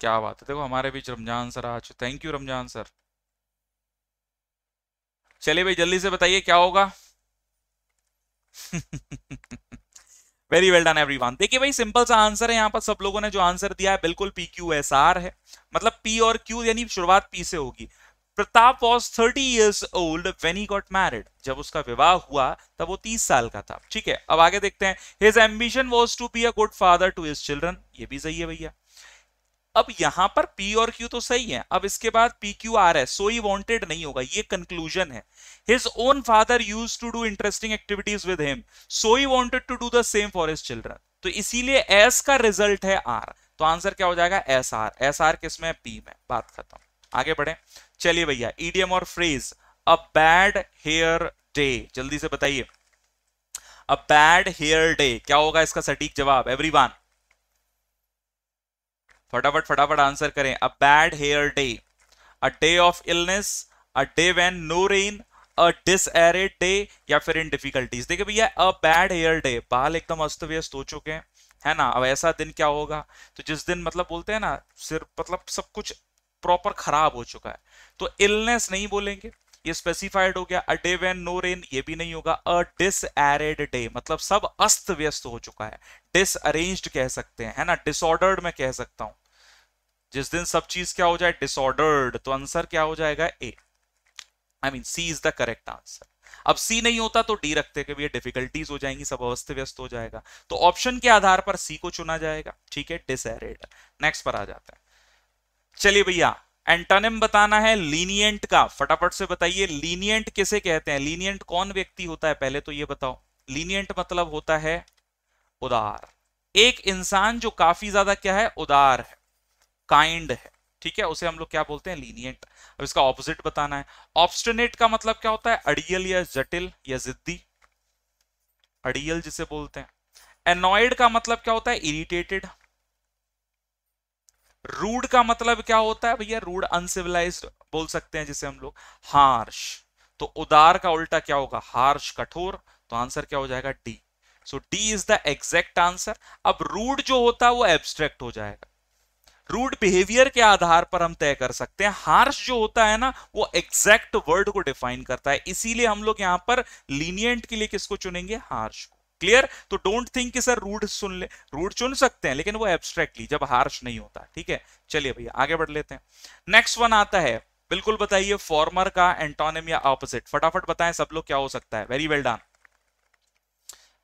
S1: क्या बात है देखो हमारे बीच रमजान सर आज थैंक यू रमजान सर चलिए भाई जल्दी से बताइए क्या होगा वेरी वेल डन वन देखिए भाई सिंपल सा आंसर है यहाँ पर सब लोगों ने जो आंसर दिया है बिल्कुल पी क्यू एस आर है मतलब पी और क्यू यानी शुरुआत पी से होगी Pratap was thirty years old when he got married जब उसका विवाह हुआ तब वो तीस साल का था ठीक है अब आगे देखते हैं his ambition was to be a good father to his children ये भी सही है भैया अब यहां पर P और Q तो सही है अब इसके बाद पी क्यू आर है सो ही वॉन्टेड नहीं होगा ये कंक्लूजन है his own father use to do interesting activities with him so he wanted to do the same for his children तो इसीलिए S का रिजल्ट है R. तो आंसर क्या हो जाएगा एस आर एस आर किस में पी में बात खत्म आगे बढ़े चलिए भैया ईडीएम और phrase a bad hair day जल्दी से बताइए अ बैड हेयर डे क्या होगा इसका सटीक जवाब एवरीवन फटाफट फटाफट आंसर करें a bad hair day a day of illness a day when no rain a this day या फिर इन डिफिकल्टीज देखिए भैया अ बैड हेयर डे बाल एकदम अस्त व्यस्त हो चुके हैं है ना अब ऐसा दिन क्या होगा तो जिस दिन मतलब बोलते हैं ना सिर्फ मतलब सब कुछ प्रॉपर खराब हो चुका है तो इलनेस नहीं बोलेंगे ये स्पेसिफाइड हो गया a day when no rain ये भी नहीं होगा अ डिस डे मतलब सब अस्त व्यस्त हो चुका है डिसअरेंज्ड कह सकते हैं है ना डिसऑर्डर्ड में कह सकता हूं जिस दिन सब चीज क्या हो जाए डिसऑर्डर्ड तो आंसर क्या हो जाएगा A I mean C is the correct answer अब सी नहीं होता तो डी रखते कि भैया डिफिकल्टीज हो जाएंगी सब अवस्थ व्यस्त हो जाएगा तो ऑप्शन के आधार पर सी को चुना जाएगा ठीक है डिसरेड नेक्स्ट पर आ जाते हैं चलिए भैया एंटोनिम बताना है लीनियंट का फटाफट से बताइए लीनियंट किसे कहते हैं लीनियंट कौन व्यक्ति होता है पहले तो ये बताओ लीनियंट मतलब होता है उदार एक इंसान जो काफी ज्यादा क्या है उदार है काइंड है ठीक है उसे हम लोग क्या बोलते हैं लीनियंट अब इसका ऑपोजिट बताना है ऑब्स्टिनेट का मतलब क्या होता है अड़ियल या जटिल या जिद्दी अड़ियल जिसे बोलते हैं एनॉइड का मतलब क्या होता है इरिटेटेड रूड का मतलब क्या होता है भैया रूड अनसिविलाइज बोल सकते हैं जिसे हम लोग हार्श तो उदार का उल्टा क्या होगा हार्श कठोर तो आंसर क्या हो जाएगा D so D is the exact answer अब रूड जो होता है वो एब्स्ट्रैक्ट हो जाएगा रूड बिहेवियर के आधार पर हम तय कर सकते हैं हार्श जो होता है ना वो एग्जैक्ट वर्ड को डिफाइन करता है इसीलिए हम लोग यहां पर लीनियंट के लिए किसको चुनेंगे हार्श को क्लियर तो डोंट थिंक कि सर रूड सुन ले रूड चुन सकते हैं लेकिन वो एब्स्ट्रैक्टली जब हार्श नहीं होता ठीक है चलिए भैया आगे बढ़ लेते हैं नेक्स्ट वन आता है बिल्कुल बताइए फॉर्मर का एंटोनिम या ऑपोजिट फटाफट बताएं सब लोग क्या हो सकता है वेरी वेल डन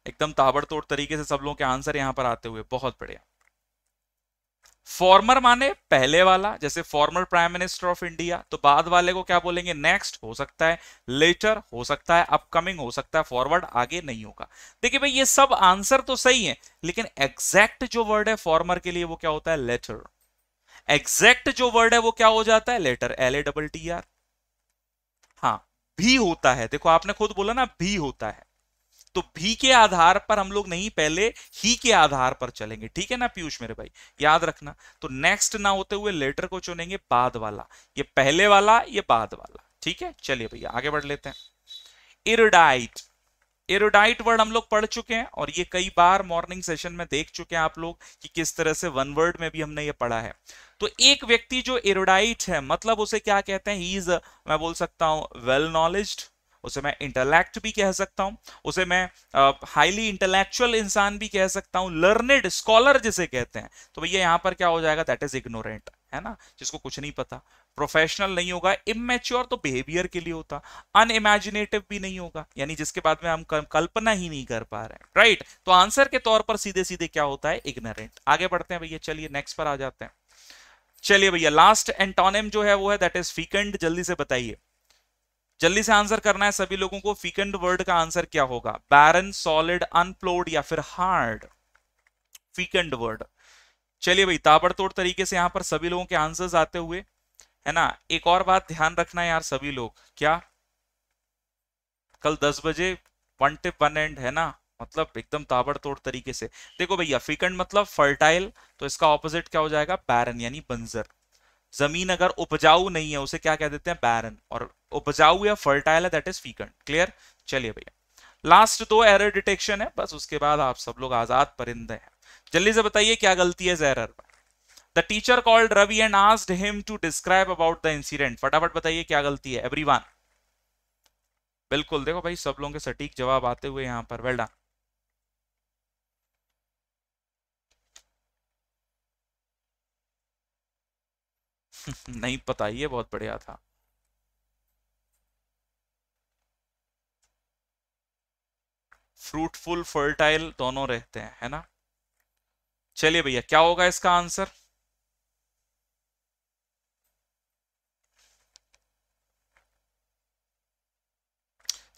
S1: एकदम ताबड़तोड़ तरीके से सब लोग के आंसर यहां पर आते हुए बहुत बढ़िया फॉर्मर माने पहले वाला जैसे former prime minister of India तो बाद वाले को क्या बोलेंगे नेक्स्ट हो सकता है लेटर हो सकता है अपकमिंग हो सकता है फॉरवर्ड आगे नहीं होगा देखिए भाई ये सब आंसर तो सही है लेकिन एग्जैक्ट जो वर्ड है फॉर्मर के लिए वो क्या होता है लेटर एग्जैक्ट जो वर्ड है वो क्या हो जाता है latter L A double T R हाँ भी होता है देखो आपने खुद बोला ना भी होता है तो भी के आधार पर हम लोग नहीं पहले ही के आधार पर चलेंगे ठीक है ना पीयूष मेरे भाई याद रखना तो नेक्स्ट ना होते हुए लेटर को चुनेंगे बाद वाला ये पहले वाला ये बाद वाला ठीक है चलिए भैया आगे बढ़ लेते हैं इरोडाइट एरोडाइट वर्ड हम लोग पढ़ चुके हैं और ये कई बार मॉर्निंग सेशन में देख चुके हैं आप लोग कि किस तरह से वन वर्ड में भी हमने ये पढ़ा है तो एक व्यक्ति जो एरोडाइट है मतलब उसे क्या कहते हैं ही इज मैं बोल सकता हूं वेल नॉलेज्ड उसे मैं इंटेलेक्ट भी कह सकता हूँ उसे मैं हाईली इंटेलेक्चुअल इंसान भी कह सकता हूँ लर्नेड स्कॉलर जिसे कहते हैं तो भैया यहाँ पर क्या हो जाएगा दैट इज इग्नोरेंट है ना जिसको कुछ नहीं पता प्रोफेशनल नहीं होगा इमेच्योर तो बिहेवियर के लिए होता अनइमेजिनेटिव भी नहीं होगा यानी जिसके बाद में हम कल्पना ही नहीं कर पा रहे हैं राइट right? तो आंसर के तौर पर सीधे सीधे क्या होता है इग्नोरेंट आगे बढ़ते हैं भैया चलिए नेक्स्ट पर आ जाते हैं चलिए भैया लास्ट एंटोनिम जो है वो है दैट इज फीकेंड जल्दी से बताइए जल्दी से आंसर करना है सभी लोगों को फीकेंड वर्ड का आंसर क्या होगा बैरन सॉलिड अनप्लोड या फिर हार्ड फीकेंड वर्ड चलिए भाई ताबड़तोड़ तरीके से यहां पर सभी लोगों के आंसर्स आते हुए है ना एक और बात ध्यान रखना यार सभी लोग क्या कल दस बजे वन टिप वन एंड है ना मतलब एकदम ताबड़तोड़ तरीके से देखो भैया फिकंड मतलब फर्टाइल तो इसका ऑपोजिट क्या हो जाएगा बैरन यानी बंजर जमीन अगर उपजाऊ नहीं है उसे क्या कह देते हैं बैरन और उपजाऊ या फर्टाइल है दैट इज फीकंड क्लियर चलिए भैया लास्ट दो एरर डिटेक्शन है बस उसके बाद आप सब लोग आजाद परिंदे हैं जल्दी से बताइए क्या गलती है इस एरर में the teacher called Ravi and asked him to describe about the incident फटाफट बताइए क्या गलती है एवरी बिल्कुल देखो भाई सब लोगों के सटीक जवाब आते हुए यहां पर वेल डन नहीं पता ये बहुत बढ़िया था फ्रूटफुल फर्टाइल दोनों रहते हैं है ना चलिए भैया क्या होगा इसका आंसर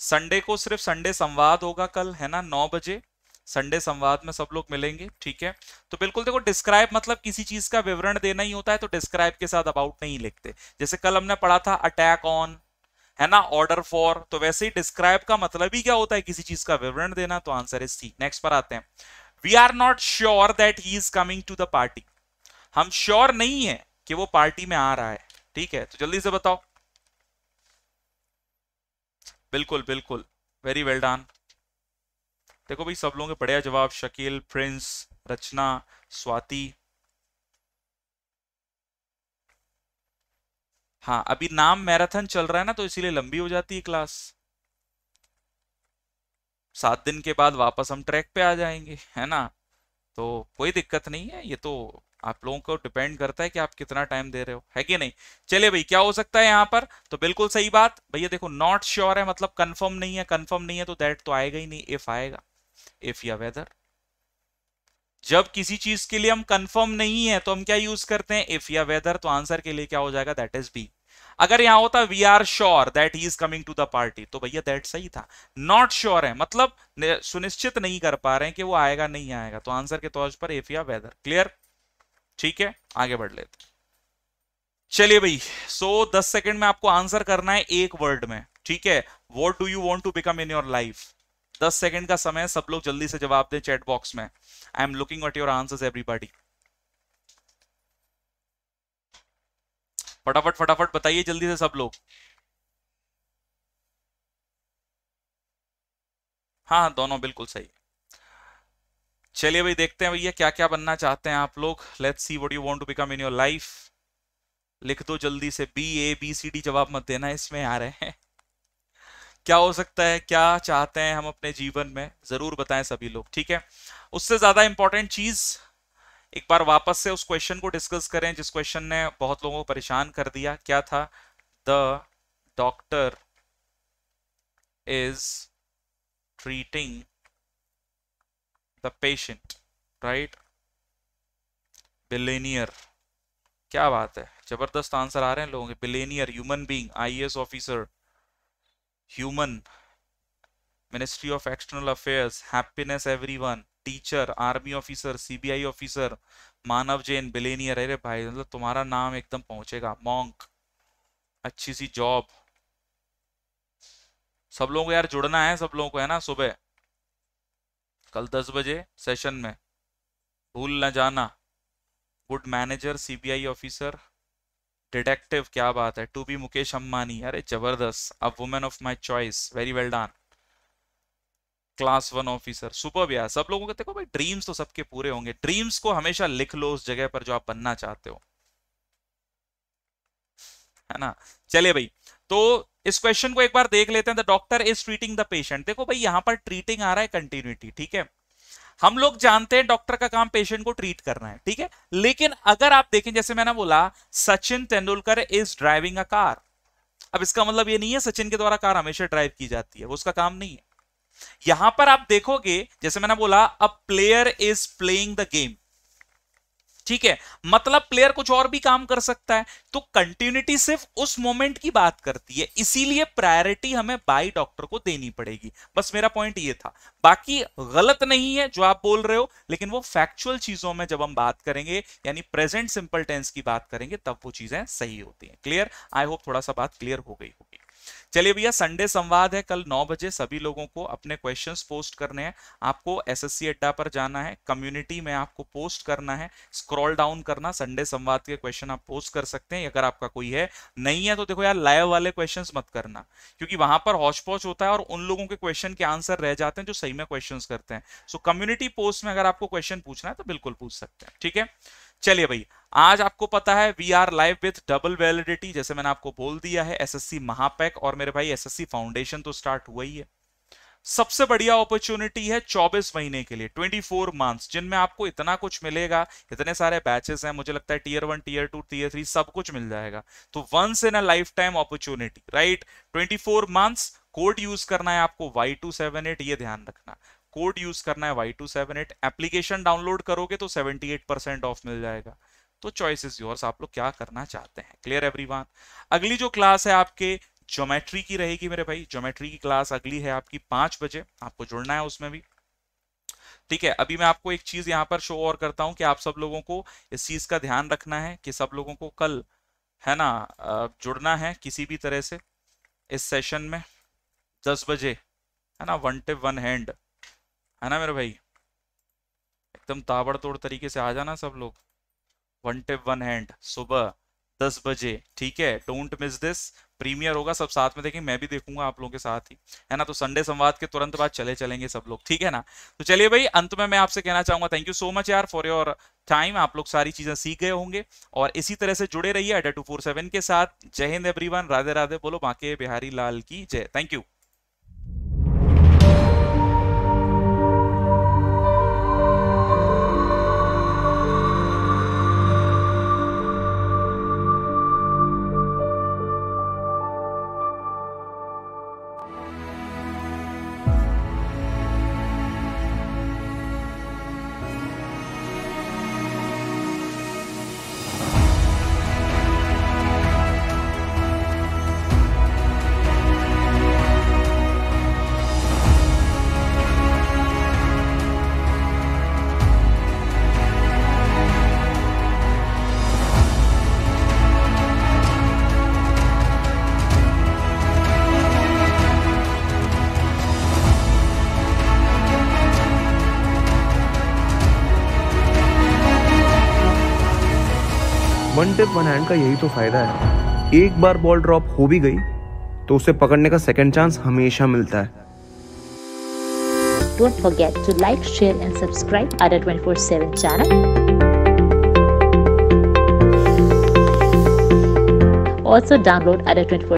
S1: संडे को सिर्फ संडे संवाद होगा कल है ना नौ बजे संडे संवाद में सब लोग मिलेंगे ठीक है तो बिल्कुल देखो डिस्क्राइब मतलब किसी चीज का विवरण देना ही होता है तो डिस्क्राइब के साथ अबाउट नहीं लिखते जैसे कल हमने पढ़ा था अटैक ऑन है ना ऑर्डर फॉर तो वैसे ही डिस्क्राइब का मतलब ही क्या होता है किसी चीज का विवरण देना तो आंसर इज सी नेक्स्ट पर आते हैं we are not sure that he is coming to the party हम श्योर नहीं है कि वो पार्टी में आ रहा है ठीक है तो जल्दी से बताओ बिल्कुल बिल्कुल वेरी वेल डन देखो भाई सब लोगों के बढ़िया जवाब शकील प्रिंस रचना स्वाति हाँ अभी नाम मैराथन चल रहा है ना तो इसीलिए लंबी हो जाती है क्लास सात दिन के बाद वापस हम ट्रैक पे आ जाएंगे है ना तो कोई दिक्कत नहीं है ये तो आप लोगों को डिपेंड करता है कि आप कितना टाइम दे रहे हो है कि नहीं चलिए भाई क्या हो सकता है यहाँ पर तो बिल्कुल सही बात भैया देखो नॉट श्योर है मतलब कंफर्म नहीं है कंफर्म नहीं है तो दैट तो आएगा ही नहीं इफ आएगा इफ या वेदर जब किसी चीज के लिए हम कंफर्म नहीं है तो हम क्या यूज करते हैं इफ या वेदर तो आंसर के लिए क्या हो जाएगा दैट इज बी अगर यहां होता we are sure that he is coming to the party तो भैया दैट सही था नॉट श्योर sure है मतलब सुनिश्चित नहीं कर पा रहे हैं कि वो आएगा नहीं आएगा तो आंसर के तौर पर इफ या वेदर क्लियर ठीक है आगे बढ़ लेते चलिए भाई सो so, दस सेकेंड में आपको आंसर करना है एक वर्ड में ठीक है what do you want to become in your life दस सेकेंड का समय सब लोग जल्दी से जवाब दें चैट बॉक्स में I am looking at your answer everybody फटाफट फटाफट बताइए जल्दी से सब लोग हाँ हाँ दोनों बिल्कुल सही चलिए भाई देखते हैं भैया क्या क्या बनना चाहते हैं आप लोग let's see what you want to become in your life लिख दो जल्दी से B A B C D जवाब मत देना इसमें आ रहे हैं क्या हो सकता है क्या चाहते हैं हम अपने जीवन में ज़रूर बताएं सभी लोग ठीक है उससे ज़्यादा इंपॉर्टेंट चीज़ एक बार वापस से उस क्वेश्चन को डिस्कस करें जिस क्वेश्चन ने बहुत लोगों को परेशान कर दिया क्या था the doctor is treating the patient right billionaire क्या बात है जबरदस्त आंसर आ रहे हैं लोगों के billionaire human being IAS officer human ministry of external affairs happiness everyone teacher army officer CBI officer Manav Jain billionaire अरे भाई मतलब तुम्हारा नाम एकदम पहुंचेगा मॉन्क अच्छी सी जॉब सब लोगों को यार जुड़ना है सब लोगों को है ना सुबह कल दस बजे सेशन में भूल ना जाना good manager CBI officer detective क्या बात है टू बी मुकेश अम्बानी अरे जबरदस्त a women of my choice very well done class one officer super यार सब लोगों के देखो भाई ड्रीम्स तो सबके पूरे होंगे ड्रीम्स को हमेशा लिख लो उस जगह पर जो आप बनना चाहते हो है ना चलिए भाई तो इस क्वेश्चन को एक बार देख लेते हैं the doctor is treating the patient देखो भाई यहाँ पर ट्रीटिंग आ रहा है कंटिन्यूटी ठीक है हम लोग जानते हैं डॉक्टर का काम पेशेंट को ट्रीट करना है ठीक है लेकिन अगर आप देखें जैसे मैंने बोला Sachin Tendulkar is driving a car अब इसका मतलब ये नहीं है सचिन के द्वारा कार हमेशा ड्राइव की जाती है वो उसका काम नहीं है यहां पर आप देखोगे जैसे मैंने बोला a player is playing the game ठीक है मतलब प्लेयर कुछ और भी काम कर सकता है तो कंटिन्यूटी सिर्फ उस मोमेंट की बात करती है इसीलिए प्रायोरिटी हमें बाई डॉक्टर को देनी पड़ेगी बस मेरा पॉइंट ये था बाकी गलत नहीं है जो आप बोल रहे हो लेकिन वो फैक्चुअल चीजों में जब हम बात करेंगे यानी प्रेजेंट सिंपल टेंस की बात करेंगे तब वो चीजें सही होती हैं क्लियर आई होप थोड़ा सा बात क्लियर हो गई होगी चलिए भैया संडे संवाद है कल नौ बजे सभी लोगों को अपने क्वेश्चंस पोस्ट करने हैं आपको एसएससी अड्डा पर जाना है कम्युनिटी में आपको पोस्ट करना है स्क्रॉल डाउन करना संडे संवाद के क्वेश्चन आप पोस्ट कर सकते हैं अगर आपका कोई है नहीं है तो देखो यार लाइव वाले क्वेश्चन मत करना क्योंकि वहां पर हॉच होता है और उन लोगों के क्वेश्चन के आंसर रह जाते हैं जो सही में क्वेश्चन करते हैं सो कम्युनिटी पोस्ट में अगर आपको क्वेश्चन पूछना है तो बिल्कुल पूछ सकते हैं ठीक है चलिए भाई आज आपको पता है we are live with double validity जैसे मैंने आपको बोल दिया है एसएससी महापैक और मेरे भाई एसएससी फाउंडेशन तो स्टार्ट हुआ ही है सबसे बढ़िया अपॉर्चुनिटी है 24 महीने के लिए 24 फोर मंथ्स जिनमें आपको इतना कुछ मिलेगा इतने सारे बैचेस हैं मुझे लगता है tier one tier two tier three सब कुछ मिल जाएगा तो once in a lifetime opportunity right 24 four months code use करना है आपको वाई टू सेवन एट ये ध्यान रखना कोड यूज करना है Y two seven eight application download करोगे तो सेवेंटी एट परसेंट ऑफ मिल जाएगा तो चॉइस इज योर्स आप लोग क्या करना चाहते हैं क्लियर वन अगली जो क्लास है आपके ज्योमेट्री की रहेगी मेरे भाई ज्योमेट्री की क्लास अगली है आपकी पांच बजे आपको जुड़ना है उसमें भी ठीक है अभी मैं आपको एक चीज यहाँ पर शो और करता हूँ कि आप सब लोगों को इस चीज का ध्यान रखना है कि सब लोगों को कल है ना जुड़ना है किसी भी तरह से इस सेशन में दस बजे है ना वन टे वन हैंड है ना मेरे भाई एकदम ताबड़तोड़ तरीके से आ जाना सब लोग वन टेप वन हैंड सुबह दस बजे ठीक है डोंट मिस दिस प्रीमियर होगा सब साथ में देखेंगे मैं भी देखूंगा आप लोगों के साथ ही है ना तो संडे संवाद के तुरंत बाद चले चलेंगे सब लोग ठीक है ना तो चलिए भाई अंत में मैं आपसे कहना चाहूंगा थैंक यू सो मच यार फॉर योर टाइम आप लोग सारी चीजें सीख गए होंगे और इसी तरह से जुड़े रहिए अड्डा टू के साथ जय हिंद एवरी राधे राधे बोलो बाकी बिहारी लाल की जय thank you tip one hand का यही तो फायदा है एक बार बॉल ड्रॉप हो भी गई तो उसे पकड़ने का सेकंड चांस हमेशा मिलता है don't forget to like share and subscribe R twenty four seven channel also download R twenty four